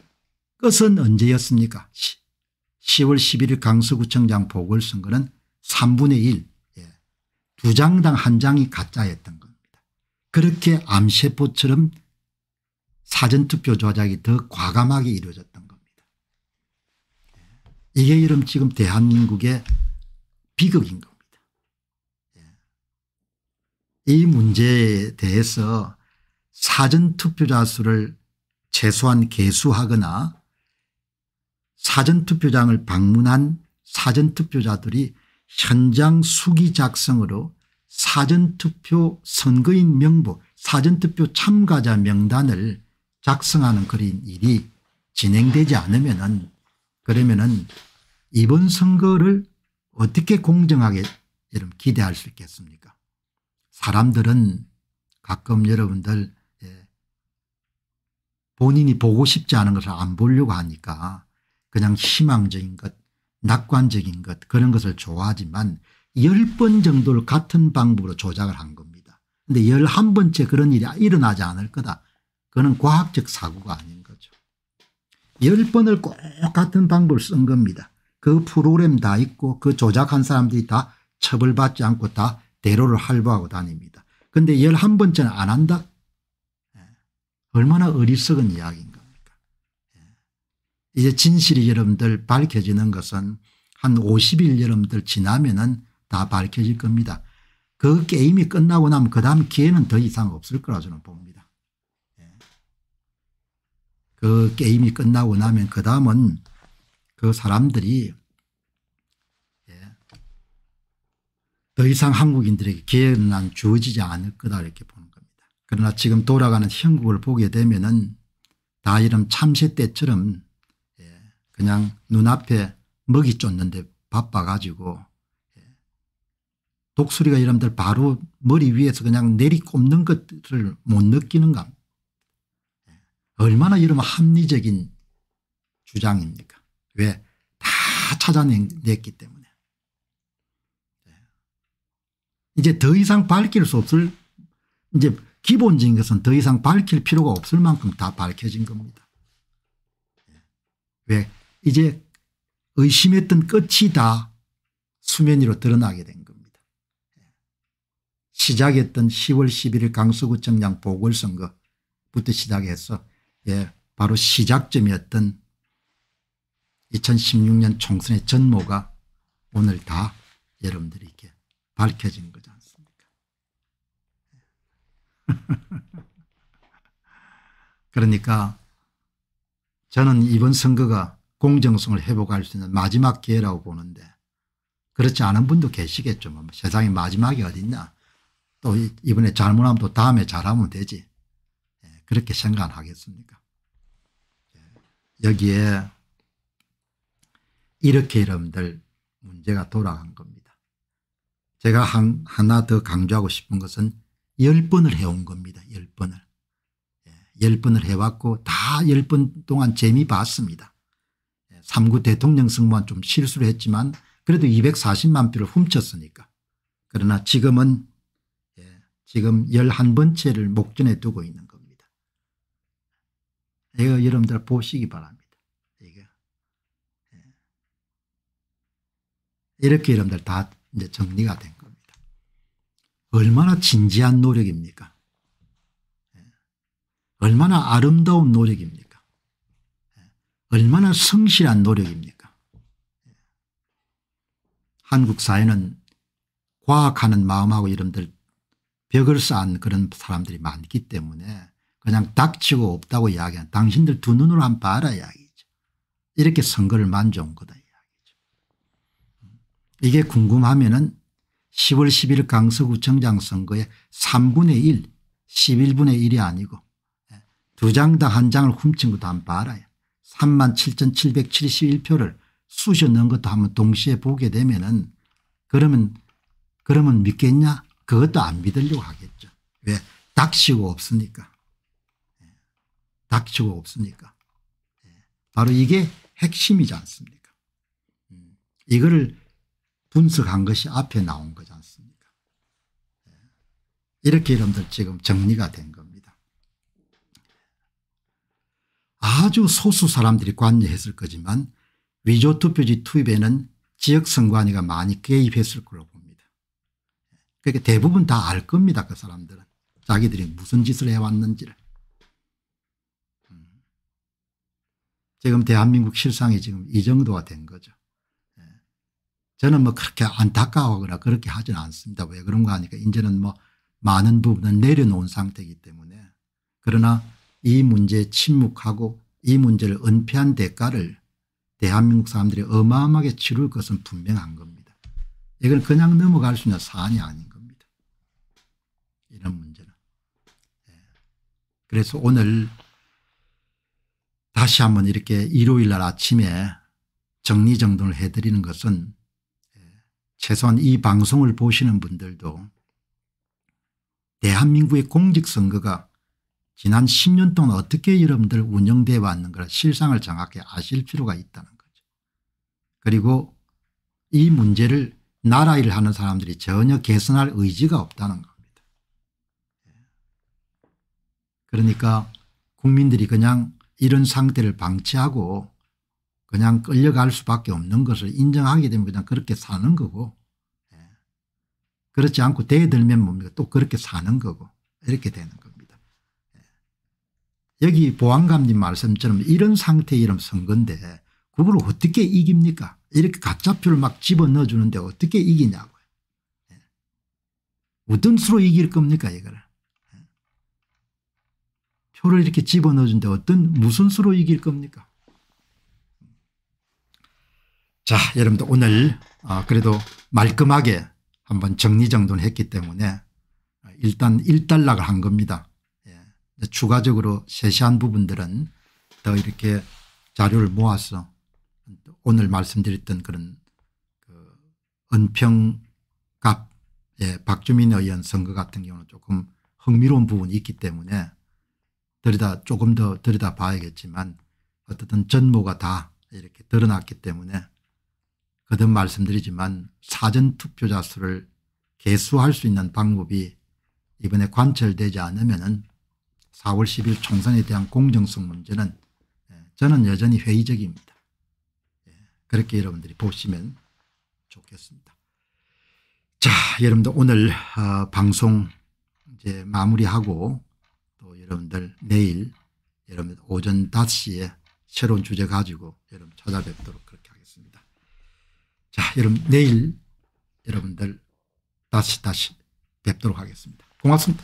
끝은 언제였습니까 10월 11일 강서구청장 보궐선거는 3분의 1 예. 두 장당 한 장이 가짜였던 겁니다. 그렇게 암세포처럼 사전투표 조작이 더 과감하게 이루어졌던 겁니다. 예. 이게 이름 지금 대한민국의 비극인 겁니다. 이 문제에 대해서 사전투표자 수를 최소한 개수하거나 사전투표장을 방문한 사전투표자들이 현장 수기 작성으로 사전투표 선거인 명부 사전투표 참가자 명단을 작성하는 그런 일이 진행되지 않으면 은 그러면 은 이번 선거를 어떻게 공정하게 여러분 기대할 수 있겠습니까 사람들은 가끔 여러분들 예, 본인이 보고 싶지 않은 것을 안 보려고 하니까 그냥 희망적인 것 낙관적인 것 그런 것을 좋아하지만 10번 정도를 같은 방법으로 조작을 한 겁니다. 근데 11번째 그런 일이 일어나지 않을 거다. 그는 과학적 사고가 아닌 거죠. 10번을 꼭 같은 방법을 쓴 겁니다. 그 프로그램 다 있고 그 조작한 사람들이 다 처벌받지 않고 다 대로를 할부하고 다닙니다. 근데 11번째는 안 한다? 예. 얼마나 어리석은 이야기인 겁니까? 예. 이제 진실이 여러분들 밝혀지는 것은 한 50일 여러분들 지나면은 다 밝혀질 겁니다. 그 게임이 끝나고 나면 그 다음 기회는 더 이상 없을 거라 저는 봅니다. 예. 그 게임이 끝나고 나면 그 다음은 그 사람들이 더 이상 한국인들에게 기회는 난 주어지지 않을 거다 이렇게 보는 겁니다. 그러나 지금 돌아가는 형국을 보게 되면은 다 이런 참새 때처럼 예, 그냥 눈앞에 먹이 쫓는데 바빠가지고 예, 독수리가 이런들 바로 머리 위에서 그냥 내리꼽는 것들을 못 느끼는가 예, 얼마나 이러면 합리적인 주장입니까 왜 다 찾아냈기 때문에 이제 더 이상 밝힐 수 없을 이제 기본적인 것은 더 이상 밝힐 필요가 없을 만큼 다 밝혀진 겁니다. 예. 왜 이제 의심했던 끝이 다 수면 위로 드러나게 된 겁니다. 예. 시작했던 10월 11일 강서구청장 보궐선거부터 시작해서 예, 바로 시작점이었던 2016년 총선의 전모가 오늘 다 여러분들에게 밝혀진 거지 않습니까? 그러니까 저는 이번 선거가 공정성을 회복할 수 있는 마지막 기회라고 보는데 그렇지 않은 분도 계시겠죠. 뭐 세상에 마지막이 어딨나. 또 이번에 잘못하면 또 다음에 잘하면 되지. 예, 그렇게 생각 하겠습니까? 예, 여기에 이렇게 여러분들 문제가 돌아간 겁니다. 제가 한, 하나 더 강조하고 싶은 것은 10번을 해온 겁니다. 10번을. 예, 1번을 해왔고 다 10번 동안 재미 봤습니다. 예, 3구 대통령 승부만좀 실수를 했지만 그래도 240만 표를 훔쳤으니까. 그러나 지금은 예, 지금 11번째를 목전에 두고 있는 겁니다. 이거 예, 여러분들 보시기 바랍니다. 이거. 예. 이렇게 여러분들 다 이제 정리가 된 겁니다. 얼마나 진지한 노력입니까? 예. 얼마나 아름다운 노력입니까? 예. 얼마나 성실한 노력입니까? 예. 한국 사회는 과학하는 마음하고 이름들 벽을 쌓은 그런 사람들이 많기 때문에 그냥 닥치고 없다고 이야기한 당신들 두 눈으로 한번 봐라 이야기죠. 이렇게 선거를 만져온 거다. 이게 궁금하면은 10월 10일 강서구청장 선거에 3분의 1 11분의 1이 아니고 예, 두 장당 한 장을 훔친 것도 한번 알아요. 3만 7,771표를 쑤셔 넣은 것도 한번 동시에 보게 되면은 그러면 그러면 믿겠냐 그것도 안 믿으려고 하겠죠. 왜 닥치고 없으니까. 예, 닥치고 없으니까. 예, 바로 이게 핵심이지 않습니까 음, 이거를 분석한 것이 앞에 나온 거지 않습니까? 예. 이렇게 여러분들 지금 정리가 된 겁니다. 아주 소수 사람들이 관여했을 거지만 위조투표지 투입에는 지역 선관위가 많이 개입했을 걸로 봅니다. 그러니까 대부분 다 알 겁니다. 그 사람들은. 자기들이 무슨 짓을 해왔는지를. 음. 지금 대한민국 실상이 지금 이 정도가 된 저는 뭐 그렇게 안타까워하거나 그렇게 하진 않습니다. 왜 그런가 하니까 이제는 뭐 많은 부분은 내려놓은 상태이기 때문에 그러나 이 문제에 침묵하고 이 문제를 은폐한 대가를 대한민국 사람들이 어마어마하게 치룰 것은 분명한 겁니다. 이건 그냥 넘어갈 수 있는 사안이 아닌 겁니다. 이런 문제는. 예. 그래서 오늘 다시 한번 이렇게 일요일 날 아침에 정리정돈을 해드리는 것은 최소한 이 방송을 보시는 분들도 대한민국의 공직선거가 지난 10년 동안 어떻게 여러분들 운영되어 왔는가 실상을 정확히 아실 필요가 있다는 거죠. 그리고 이 문제를 나라 일을 하는 사람들이 전혀 개선할 의지가 없다는 겁니다. 그러니까 국민들이 그냥 이런 상태를 방치하고 그냥 끌려갈 수밖에 없는 것을 인정하게 되면 그냥 그렇게 사는 거고 예. 그렇지 않고 대들면 뭡니까 또 그렇게 사는 거고 이렇게 되는 겁니다. 예. 여기 보안감님 말씀처럼 이런 상태 이름 선건데 그걸 어떻게 이깁니까 이렇게 가짜표를 막 집어넣어 주는데 어떻게 이기냐고요. 어떤 예. 수로 이길 겁니까 이거 표를 이렇게 집어넣어 준데 어떤 무슨 수로 이길 겁니까 자 여러분들 오늘 아, 그래도 말끔하게 한번 정리정돈 했기 때문에 일단 1단락을 한 겁니다. 예. 추가적으로 세세한 부분들은 더 이렇게 자료를 모아서 오늘 말씀드렸던 그런 그 은평갑 예, 박주민 의원 선거 같은 경우는 조금 흥미로운 부분이 있기 때문에 들여다 조금 더 들여다 봐야겠지만 어쨌든 전모가 다 이렇게 드러났기 때문에 거듭 말씀드리지만 사전 투표자 수를 개수할 수 있는 방법이 이번에 관철되지 않으면 4월 10일 총선에 대한 공정성 문제는 예, 저는 여전히 회의적입니다. 예, 그렇게 여러분들이 보시면 좋겠습니다. 자 여러분들 오늘 어, 방송 이제 마무리하고 또 여러분들 내일 여러분 오전 5시에 새로운 주제 가지고 여러분 찾아뵙도록 여러분 내일 여러분들 다시 다시 뵙도록 하겠습니다. 고맙습니다.